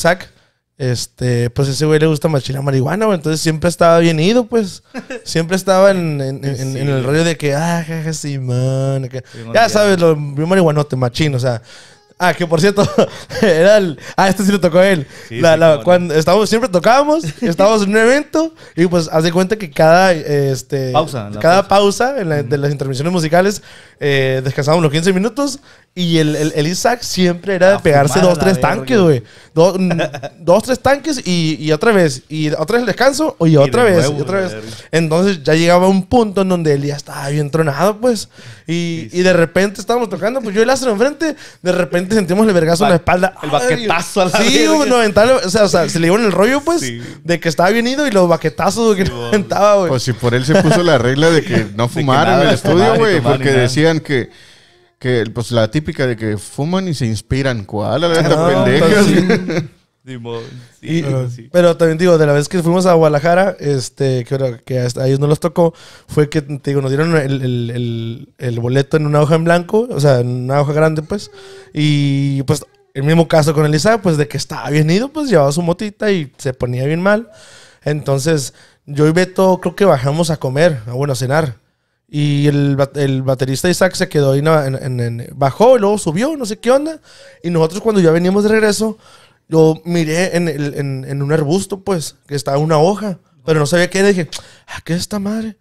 S4: este, pues, ese güey le gusta más marihuana, entonces siempre estaba bien ido, pues. Siempre estaba en, el rollo de que, ah, ya sabes, lo marihuanote, machín, o sea... Ah, que por cierto, era el. Ah, este sí lo tocó él. cuando estábamos, siempre tocábamos, estábamos en un evento y pues haz de cuenta que cada. Este, pausa. Cada pausa, de las intervenciones musicales eh, descansábamos los 15 minutos y el, Isaac siempre era de pegarse dos, tres tanques, güey. Dos dos, tres tanques y, otra vez. Y otra vez el descanso y otra vez. y otra vez. Entonces ya llegaba un punto en donde él ya estaba bien tronado, pues. Y, de repente estábamos tocando, pues yo el Lázaro enfrente. De repente sentimos el vergazo en la espalda. El baquetazo al Sí, un O sea, o sea, se le en el rollo, pues, de que estaba bien ido y los baquetazos que no
S1: aventaba, güey. Pues si por él se puso la regla de que no fumaran en el estudio, güey. Porque decían que que, pues la típica de que fuman y se inspiran. ¿Cuál? A la
S4: pero, también digo, de la vez que fuimos a Guadalajara, este, que, a ellos no los tocó, fue que te digo, nos dieron el, boleto en una hoja en blanco, o sea, en una hoja grande, pues. Y pues, el mismo caso con Elisa, pues de que estaba bien ido, pues llevaba su motita y se ponía bien mal. Entonces, yo y Beto creo que bajamos a comer, a bueno, a cenar. Y el, el baterista Isaac se quedó ahí, en, bajó y luego subió, no sé qué onda. Y nosotros cuando ya veníamos de regreso, yo miré en, en un arbusto, pues, que estaba una hoja, pero no sabía qué era. Y dije, ¿a ah, qué es esta madre?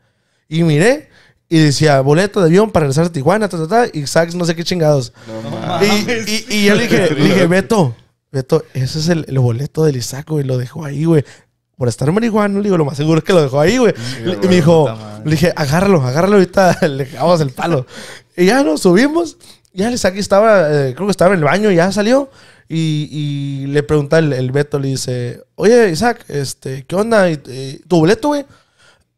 S4: Y miré y decía, boleto de avión para regresar a Tijuana, ta, ta, ta, y Isaac, no sé qué chingados. y, y, yo le dije, dije, Beto, Beto, ese es el, el boleto del Isaac, güey, lo dejó ahí, güey. Por estar marihuana, digo, lo más seguro es que lo dejó ahí, güey. y me dijo, le dije, agárralo, agárralo, ahorita le cagamos el palo. Y ya nos subimos, ya el Isaac estaba, eh, creo que estaba en el baño, ya salió. Y, le pregunta el, Beto, le dice, oye Isaac, este, ¿qué onda? ¿Y, tu boleto, güey?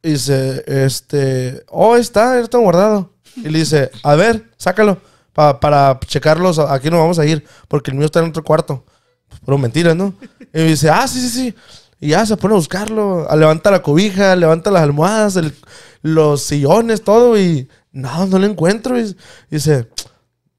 S4: Y dice, este, oh, está, está guardado. Y le dice, a ver, sácalo para checarlos, aquí nos vamos a ir, porque el mío está en otro cuarto. pero pues, mentira, ¿no? Y dice, ah, sí, sí, sí. Y ya se pone a buscarlo, levanta la cobija, levanta las almohadas, el, los sillones, todo, y no, no lo encuentro. Y, dice,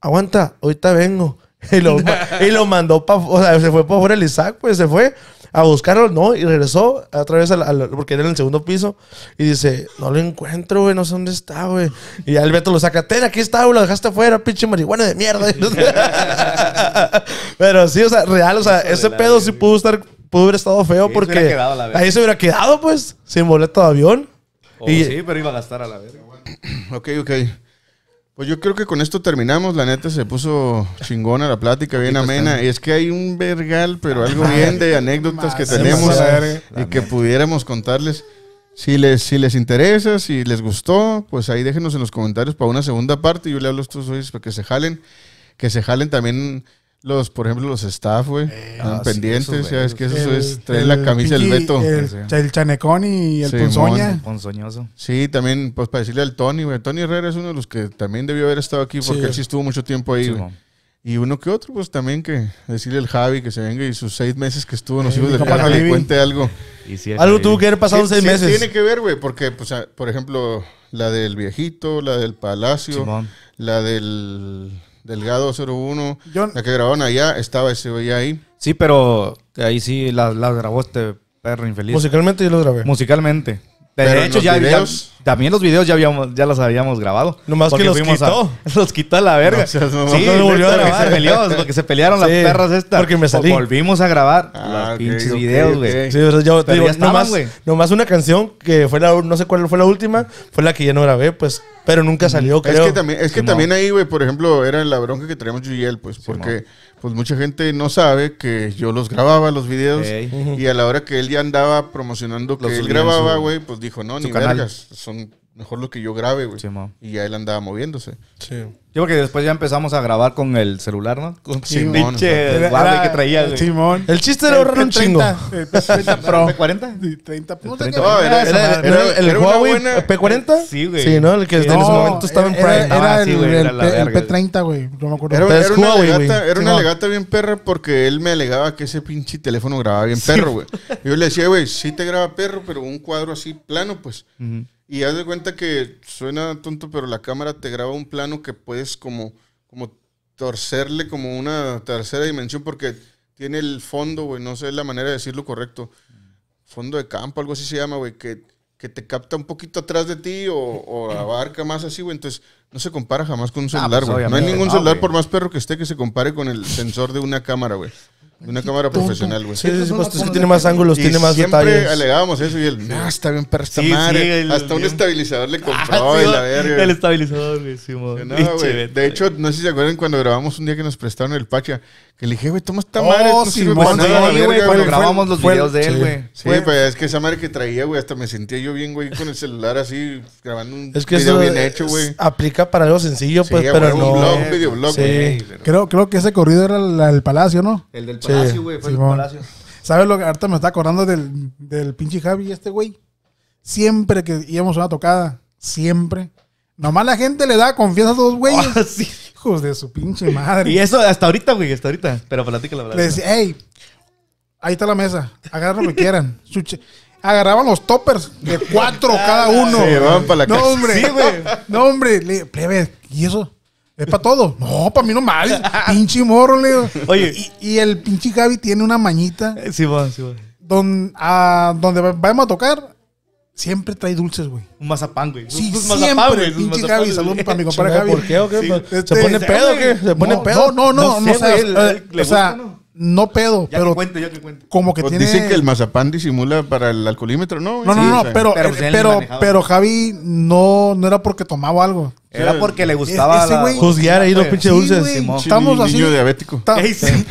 S4: aguanta, ahorita vengo. Y lo, y lo mandó para, o sea, se fue Por el Isaac, pues se fue a buscarlo, no, y regresó otra vez, porque era en el segundo piso, y dice, no lo encuentro, güey, no sé dónde está, güey. Y ya el lo saca, ten, aquí está, lo dejaste afuera, pinche marihuana de mierda. Pero sí, o sea, real, o sea, ese pedo sí pudo estar, pudo haber estado feo, porque ahí se hubiera quedado, pues, sin boleto
S1: de avión. Oh, sí, pero iba a gastar a la verga. ok, ok. Pues yo creo que con esto terminamos. La neta se puso chingona la plática, bien amena. Y es que hay un vergal, pero algo bien de anécdotas que tenemos y que pudiéramos contarles. Si les, si les interesa, si les gustó, pues ahí déjenos en los comentarios para una segunda parte. Yo le hablo a estos hoy para que se jalen. Que se jalen también los, por ejemplo, los staff, güey, eh, ah, pendientes, ya ves que eso es, traer la camisa del Beto. El, chanecon
S2: el, Chanecón y el sí, Ponzoña.
S1: Sí, también, pues para decirle al Tony, güey, Tony Herrera es uno de los que también debió haber estado aquí porque él sí estuvo mucho tiempo ahí, Y uno que otro, pues también que decirle al Javi que se venga y sus seis meses que estuvo en los eh, hijos del canal le cuente algo. algo tuvo que haber pasado seis meses. Tiene que ver, güey, porque, pues, por ejemplo, la del viejito, la del Palacio, la del Delgado 01, la que grabaron allá, estaba ese güey ahí. Sí, pero ahí sí las la grabó este perro infeliz. Musicalmente
S3: yo lo grabé. Musicalmente. De hecho, ya, ya- también los videos ya, habíamos, ya los habíamos grabado. Nomás que los quitó. los quitó a la verga. No sí, volvió a grabar. porque se peleó, porque se pelearon las perras estas. porque me pues salí. Volvimos a grabar
S1: ah, los pinches videos, güey. Sí, yo te digo, ya estaban, nomás, güey.
S3: nomás una canción
S4: que fue la, no sé cuál fue la última, fue la que ya no grabé, pues pero nunca salió, creo. Es que también, es que también
S1: ahí, güey, por ejemplo, era la bronca que traíamos yo y él, pues, porque pues mucha gente no sabe que yo los grababa, los videos, y a la hora que él ya andaba promocionando que él grababa, güey, pues dijo, no, ni vergas, son mejor lo que yo grabe, güey. Y ya él andaba moviéndose. Sí.
S3: Yo que después ya empezamos a grabar con el celular, ¿no? Con Simón, pinche
S1: Huawei que traía. el
S2: Simón. El chiste era ahorrar un chingo. El P30 Pro. ¿P40? Sí, 30 Pro. Pues, no, era,
S4: era- el Huawei P40? Sí, güey. Sí, ¿no? El que en ese momento estaba en Prime. era ah, el,
S1: P- 30 güey. No me acuerdo. Era, era una, Huawei, era una legata bien perra porque él me alegaba que ese pinche teléfono grababa bien perro, güey. Yo le decía, güey, sí te graba perro, pero un cuadro así plano, pues. Y haz de cuenta que suena tonto, pero la cámara te graba un plano que puedes como, como torcerle como una tercera dimensión porque tiene el fondo, güey, no sé la manera de decirlo correcto. Fondo de campo, algo así se llama, güey, que, que te capta un poquito atrás de ti o, abarca más así, güey. Entonces, no se compara jamás con un ah, celular, pues güey. no hay ningún celular, por más perro que esté, que se compare con el sensor de una cámara, güey. Una cámara profesional, güey. Sí, sí, es pues, que tiene más ángulos, tiene más detalles. Siempre alegábamos eso y el no, está bien para esta madre. Hasta un estabilizador le ah, compró la verga. El estabilizador, güey, sí, no, güey. De hecho, no sé si se acuerdan cuando grabamos un día que nos prestaron el Pacha, que le dije, güey, toma esta oh, madre. no sí, güey, cuando grabamos los videos de él, güey. Sí, güey, pues es que esa madre que traía, güey, hasta me sentía yo bien, güey, con el celular así, grabando un video bien hecho, güey.
S2: Aplica para algo sencillo, pues, pero no. Sí. Creo, creo que ese corrido era el, Palacio, ¿no? El del Palacio, güey, fue el Palacio. ¿Sabes lo que ahorita me está acordando del, del pinche Javi, este güey? Siempre que íbamos a una tocada, siempre. Nomás la gente le da confianza a todos güey ah, sí de su pinche madre. Y eso
S3: hasta ahorita, güey, hasta ahorita. Pero la verdad Le decía,
S2: hey, ahí está la mesa, Agarra lo que quieran. agarraban los toppers de cuatro cada uno. para la no, Hombre, sí, güey. No, hombre. Le, plebe, ¿y eso? ¿Es para todo? No, para mí no mal. pinche morro, le digo. Oye. Y, el pinche Gaby tiene una mañita.
S3: Sí, va, sí, va.
S2: Don, a, donde vamos a tocar, Siempre trae dulces, güey. Un mazapán, güey. Sí, un mazapán, güey. Pinche Javi, saludos para mi compadre Javi. ¿Por qué o qué? ¿Se este, pone pedo o qué? ¿Se pone pedo? No, no, no. no, sé, eh, o sea, no? pedo, pero. te cuento. ya que Como que pues tiene. Dicen que el
S1: mazapán disimula para el alcoholímetro, ¿no? No, no, no, pero, pues pero, Javi
S2: no, no era porque tomaba algo. Era porque le gustaba e juzgar ahí los pinches dulces. Estamos así. Niño diabético.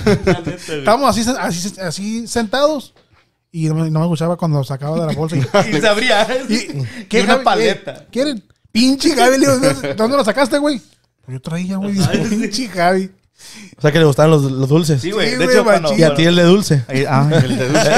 S2: Estamos así, así sentados y no me, gustaba cuando sacaba de la bolsa. Y, se sabría. ¿qué, una paleta. Eh, ¿Quieren? Pinche gavi ¿dónde, ¿dónde lo sacaste, güey? Pues yo traía, güey. Ah, pinche Javi.
S3: O sea que le gustaban los, dulces.
S2: Sí, güey. y a
S4: ti el
S3: de dulce. Ah, el de dulce.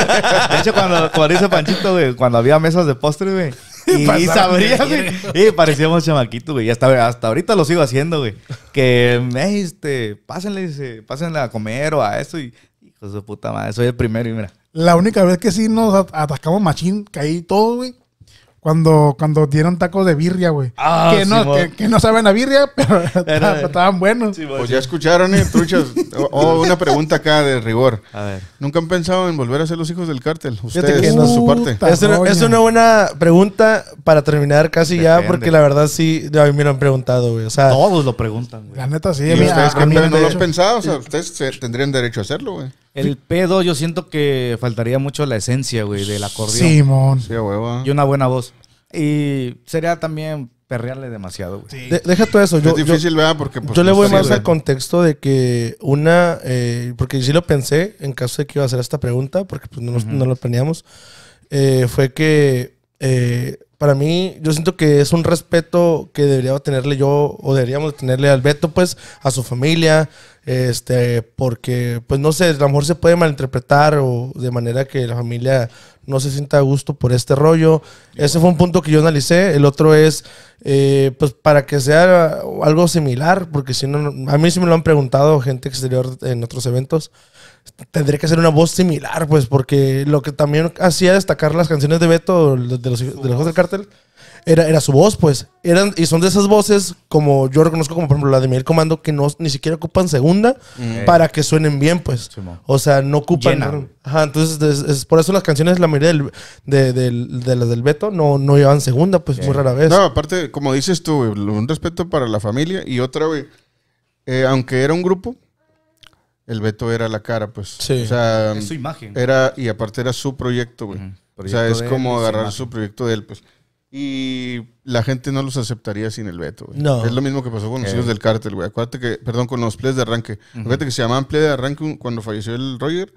S3: De hecho, cuando, cuando Panchito, güey, cuando había mesas de postre, güey.
S2: Y, sabría, güey. Y
S3: parecíamos chamaquito güey. Y hasta, hasta ahorita lo sigo haciendo, güey. Que, este, pásenle, pásenle a comer o a eso. Y, hijo de puta madre, soy el primero y mira.
S2: La única vez que sí nos atacamos machín, caí todo, güey. Cuando, cuando dieron tacos de birria, güey. Ah, que, no,
S1: que, no saben a birria, pero estaban buenos. pues ya escucharon, ¿eh, truchas? oh, una pregunta acá de rigor. A ver. ¿Nunca han pensado en volver a ser los hijos del cártel? Ustedes, que su parte. Es una,
S2: buena
S4: pregunta para terminar casi ya, porque la verdad sí, a mí me lo han preguntado, güey. O sea, Todos lo
S3: preguntan,
S1: güey. La neta sí. ustedes no lo han pensado? O sea, eh, ustedes tendrían derecho a hacerlo, güey. El
S3: pedo, yo siento que faltaría mucho la esencia, güey, del acordeón. Simón. Sí, Y una buena voz. Y sería también perrearle demasiado, güey. deja todo eso. Yo, es difícil, ¿verdad? Porque pues, yo le voy más al
S4: contexto de que una, eh, porque sí lo pensé en caso de que iba a hacer esta pregunta, porque pues, no, lo planeamos, eh, fue que eh, para mí, yo siento que es un respeto que debería tenerle yo o deberíamos tenerle al Beto, pues, a su familia, este, porque, pues, no sé, a lo mejor se puede malinterpretar o de manera que la familia no se sienta a gusto por este rollo. Ese fue un punto que yo analicé. El otro es, eh, pues, para que sea algo similar, porque si no, a mí sí me lo han preguntado gente exterior en otros eventos tendría que ser una voz similar, pues, porque lo que también hacía destacar las canciones de Beto, de, los, de los del cártel, era, era su voz, pues. Eran, y son de esas voces, como yo reconozco, como por ejemplo la de Miguel Comando, que no, ni siquiera ocupan segunda mm. para que suenen bien, pues. o sea, no ocupan. Ajá, entonces es, por eso las canciones, la mayoría de, las del Beto, no, no llevan segunda, pues, muy rara vez. No,
S1: aparte, como dices tú, un respeto para la familia y otra, güey. Eh, aunque era un grupo, el Beto era la cara, pues. Sí. O sea, su imagen. Era, y aparte era su proyecto, güey. O sea, es como agarrar su, proyecto de él, pues. Y la gente no los aceptaría sin el veto, güey. No. Es lo mismo que pasó con los eh. hijos del cártel, güey. Acuérdate que, perdón, con los plays de arranque. Acuérdate que se llamaban play de arranque cuando falleció el Roger.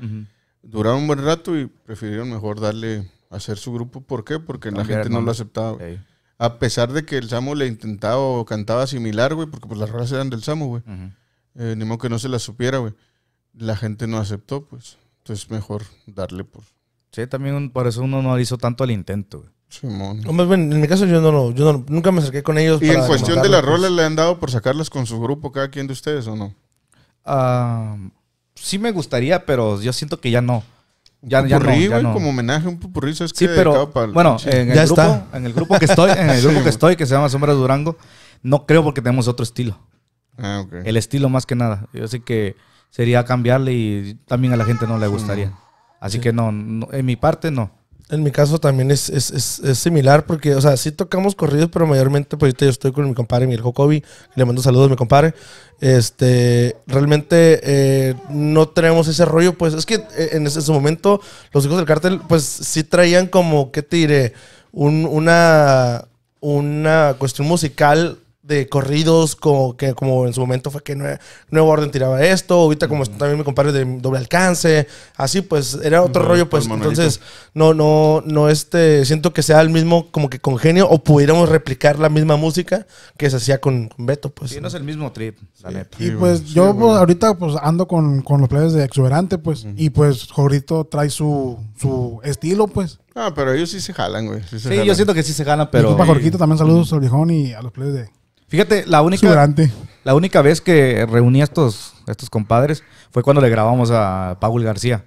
S1: Duraron un buen rato y prefirieron mejor darle a hacer su grupo. ¿Por qué? Porque la gente no, lo aceptaba, A pesar de que el Samo le intentaba o cantaba similar, güey, porque pues las rolas eran del Samo, güey. Eh, ni modo que no se las supiera, güey la gente no aceptó, pues. Entonces mejor darle por. Sí, también por eso uno no hizo tanto el intento, Simón.
S4: en mi caso yo no, nunca me acerqué con ellos. ¿Y en cuestión de las pues. rolas
S1: le han dado por sacarlas con su grupo cada quien de ustedes o no? Ah, sí me gustaría, pero yo siento
S3: que ya no. Ya, ya, no, ya no. como homenaje, un pupurrí, ¿sabes que bueno, en, el ya grupo, está. en el grupo que estoy, en el grupo que estoy, que se llama Sombras Durango, no creo porque tenemos otro estilo. Ah, El estilo más que nada. Yo sé que sería cambiarle y también a la gente no le gustaría. Así que no, en mi parte no.
S4: En mi caso también es, similar porque, o sea, sí tocamos corridos, pero mayormente, pues yo estoy con mi compadre Miguel kobe le mando saludos a mi compadre. Este, realmente eh, no tenemos ese rollo, pues es que eh, en ese, momento los hijos del cártel, pues sí traían como, ¿qué te diré? una, una cuestión musical de corridos, como, que, como en su momento fue que Nuevo Orden tiraba esto, ahorita como también me compadre de doble alcance, así pues era otro rollo, pues entonces no, no, no, este, siento que sea el mismo como que con genio o pudiéramos replicar la misma música que se hacía con, Beto, pues. si no es el mismo
S1: trip, la Y pues yo
S2: ahorita pues ando con, con los players de Exuberante, pues, y pues Jorito trae su, su estilo,
S1: pues. Ah, pero ellos sí se jalan, güey. Sí, yo siento que sí se gana pero... Y
S3: para Jorquito también saludos
S2: a viejón y a los players de Fíjate, la única.
S1: La
S3: única vez que reuní a estos, estos compadres fue cuando le grabamos a Paul García.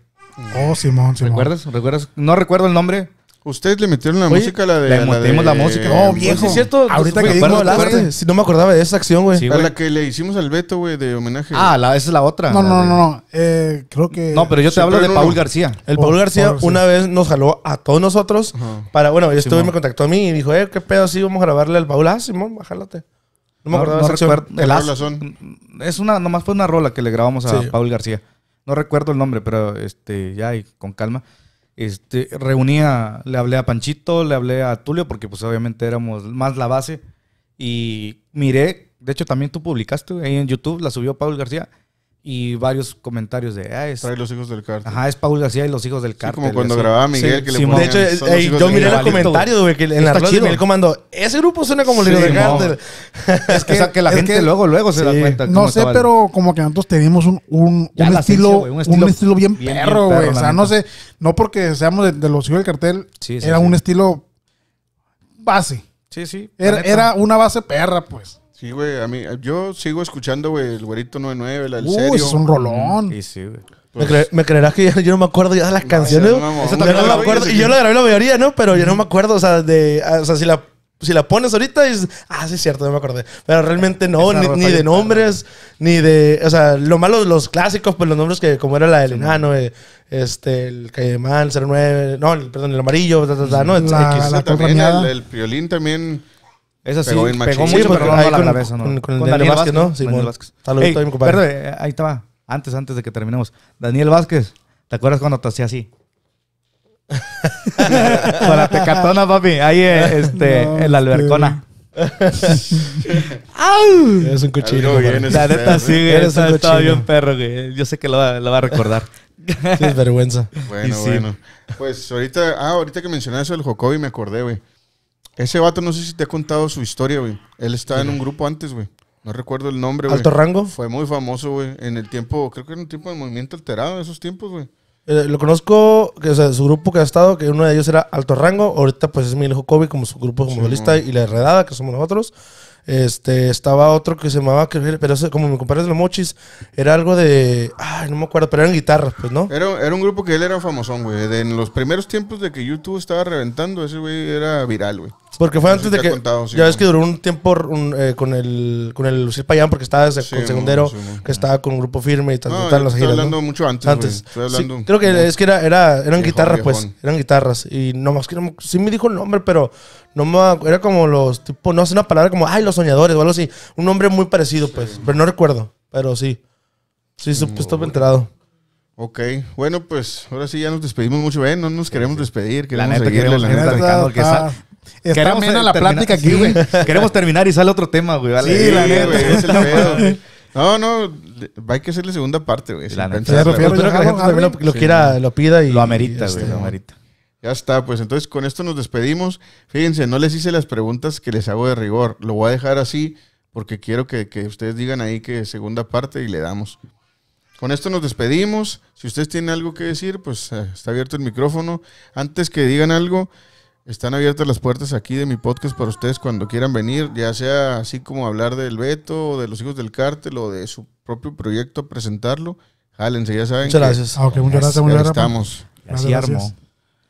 S3: Oh, Simón, Simón. ¿Recuerdas? ¿Recuerdas? No recuerdo el nombre. Ustedes le metieron la música música la de. Le
S4: metimos la música. No, oh, oh, viejo. Es cierto. Ahorita que dijo si no me acordaba de esa acción, güey. la
S1: que le hicimos al Beto, güey, de homenaje. Ah, la, esa es la otra. No, no, no, eh, creo que. No, pero yo te hablo de oh, Paul García. El Paul García una
S4: vez nos jaló a todos nosotros para. Bueno, yo estuve, me contactó a mí y dijo, eh, qué pedo, sí, vamos a grabarle al Paul. Ah, Simón, bájálate.
S3: No me acuerdo no, el as, Es una, nomás fue una rola que le grabamos a Paul García. No recuerdo el nombre, pero este, ya y con calma. Este, reunía, le hablé a Panchito, le hablé a Tulio, porque pues obviamente éramos más la base. Y miré, de hecho también tú publicaste ahí en YouTube, la subió Paul García y varios comentarios de ah, trae los hijos del cartel Ajá, es Paul García y los hijos del cártel. como cuando grababa Miguel que le De hecho, yo miré los comentarios, güey, que en la
S4: red Miguel comando,
S2: ese grupo suena como los hijos del cártel. es que, que la gente luego luego se da cuenta. No sé, pero como que nosotros teníamos un, un, estilo, un estilo, bien, perro, güey. O sea, no sé, no porque seamos de, los hijos del cartel, era un estilo base.
S1: Sí, sí. era una base perra, pues. Sí, güey, a mí, yo sigo escuchando, güey, el güerito 99, la del uh, serio. es un rolón. Sí, sí, güey. ¿Me, pues
S4: creerás que yo, no me acuerdo ya de las canciones? no, no me acuerdo. Y yo lo grabé la mayoría, ¿no? Pero yo no me acuerdo, o sea, de, ah, o sea si la si la pones ahorita es, ah, sí es cierto, no me acordé. Pero realmente no, ni, de nombres, ni de, o sea, lo malo de los clásicos, pues los nombres que como era la del enano, eh, este, el Caimán, el 09, no, perdón, el amarillo, no, la, la, la el, el,
S1: piolín también esa sí, pegó, mucho, pero no, a la cabeza, ¿no? Con, Daniel, Vázquez, ¿no? Sí, Daniel Vázquez. Saludos mi compadre.
S3: Eh, ahí estaba. Antes, antes de que terminemos. Daniel Vázquez, ¿te acuerdas cuando te hacía así? Con la tecatona, papi. Ahí, eh, este, en la este. albercona. ¡Au! Es un cuchillo. La este, neta, sí, Eres un estaba bien perro, güey. Yo sé que lo va, a recordar. Es vergüenza. Bueno, bueno.
S1: Pues ahorita, ah, ahorita que mencionaste el Jokobi me acordé, güey. Ese vato, no sé si te ha contado su historia, güey. Él estaba en un grupo antes, güey. No recuerdo el nombre, güey. ¿Alto rango? Fue muy famoso, güey. En el tiempo, creo que era un tiempo de movimiento alterado, en esos tiempos, güey.
S4: Eh, lo conozco, que, o sea, su grupo que ha estado, que uno de ellos era Alto Rango, ahorita pues es mi hijo Kobe como su grupo como y la Redada, que somos nosotros. Este, estaba otro que se llamaba, pero como me compadre de los mochis, era algo de, ay, no me acuerdo, pero eran guitarras, pues, ¿no?
S1: Era, era un grupo que él era famosón, güey. En los primeros tiempos de que YouTube estaba reventando, ese güey era viral, güey. Porque fue antes de que. ya ves que duró
S4: un tiempo eh, con el con el Lucil Payán, porque estaba desde el Segundero, que estaba con un grupo firme y tal. No, tal hablando mucho antes. antes. creo que es que era, era eran guitarras, pues. Eran guitarras. Y no más que sí me dijo el nombre, pero no era como los tipo, no sé, una palabra como, ay, los soñadores o algo así. Un nombre muy parecido, pues. Pero no recuerdo. Pero sí. Sí, estuve enterado.
S1: Ok, bueno, pues ahora sí ya nos despedimos mucho. bien, ¿eh? no nos queremos despedir. que la neta, la neta, Queremos eh, la plática aquí, Queremos terminar y sale otro tema, güey. Sí, la neta. No, no, hay que hacerle segunda parte, güey. La lo, quiera, lo pida y. Lo amerita, güey. Este, ya está, pues entonces con esto nos despedimos. Fíjense, no les hice las preguntas que les hago de rigor. Lo voy a dejar así porque quiero que, que ustedes digan ahí que segunda parte y le damos. Con esto nos despedimos. Si ustedes tienen algo que decir, pues eh, está abierto el micrófono. Antes que digan algo, están abiertas las puertas aquí de mi podcast para ustedes cuando quieran venir, ya sea así como hablar del Beto o de los hijos del cártel o de su propio proyecto, presentarlo. Jálense, ya saben. Muchas ah, gracias. muchas gracias, Estamos. Así armó.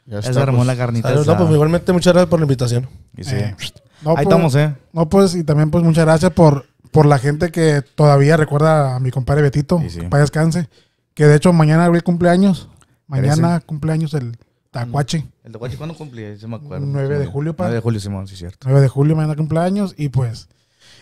S1: Ya, armó la carnita. no, pues,
S2: igualmente muchas gracias por la invitación. Y sí. Eh, Ahí pues, estamos, ¿eh? No, pues, y también pues muchas gracias por, por la gente que todavía recuerda a mi compadre Betito, para descanse, que de hecho mañana el cumpleaños. Mañana cumpleaños el Tacuache.
S3: ¿El Tacuache cuándo cumplí Se me acuerdo. 9 de julio, padre. 9 de julio, Simón, sí, cierto.
S2: 9 de julio, mañana cumpleaños. Y pues,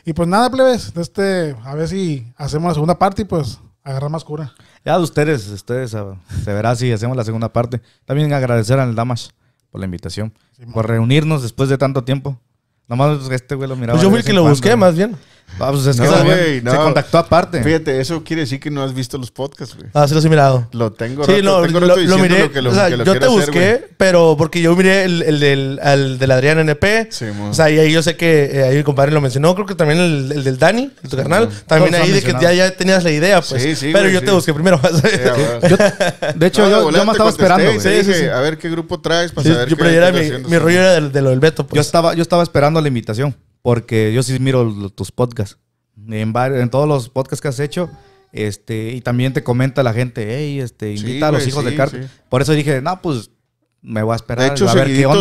S2: y pues nada, plebes. Este, a ver si hacemos la segunda parte y pues agarrar más cura.
S3: Ya de ustedes, ustedes se verá si hacemos la segunda parte. También agradecer al Damas por la invitación, por reunirnos después de tanto tiempo. Nomás este güey lo miraba. Pues yo fui el que lo busqué, más bien. Pues es que se contactó
S1: aparte. Fíjate, eso quiere decir que no has visto los podcasts, güey. Ah, sí los he mirado. Lo tengo sí, no, lo, miré. Lo que lo, yo te busqué,
S4: pero porque yo miré el, el, del, del Adrián NP. Sí, o sea, y ahí yo sé que eh, ahí mi compadre lo mencionó. Creo que también el, del Dani, tu carnal. También ahí de que ya, ya, tenías la idea, pues. pero yo te busqué primero. de hecho, yo, yo, me estaba esperando. A ver qué grupo traes para saber Yo, mi rollo
S3: era de lo del Beto. Yo pues. estaba esperando la invitación porque yo sí miro tus podcasts. En, todos los podcasts que has hecho, este, y también te comenta la gente, hey, este, invita a los hijos de Carter. Por eso dije, no, pues me voy a esperar. De hecho,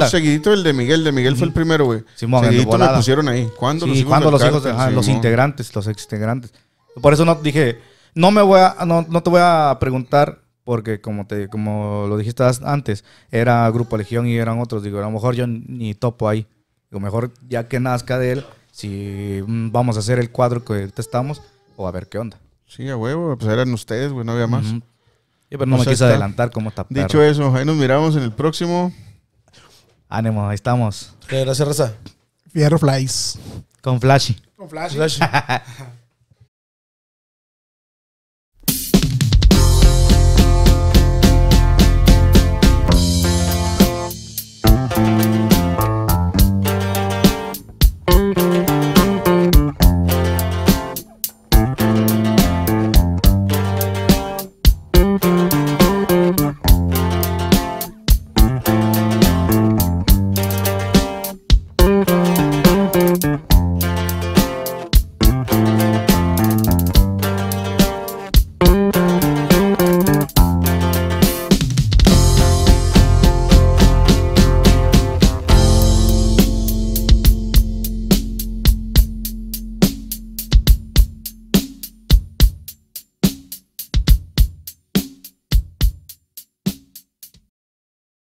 S1: seguidito, el de Miguel, de Miguel fue el primero, güey. Simón, seguidito pusieron ahí. ¿Cuándo los hijos, los, de, los
S3: integrantes, los integrantes. Por eso no dije, no me voy a, no te voy a preguntar porque como te como lo dijiste antes, era Grupo Legión y eran otros, digo, a lo mejor yo ni topo ahí. O mejor ya que nazca de él, si mm, vamos a hacer el cuadro que ahorita estamos, o
S1: a ver qué onda. Sí, a huevo, pues eran ustedes, güey, no había más. pero no pues me quise adelantar cómo está. Dicho eso, ahí nos miramos en el próximo. Ánimo, ahí estamos.
S3: gracias,
S4: Raza.
S2: Fierro Flies. Con Flashy. Con Flashy.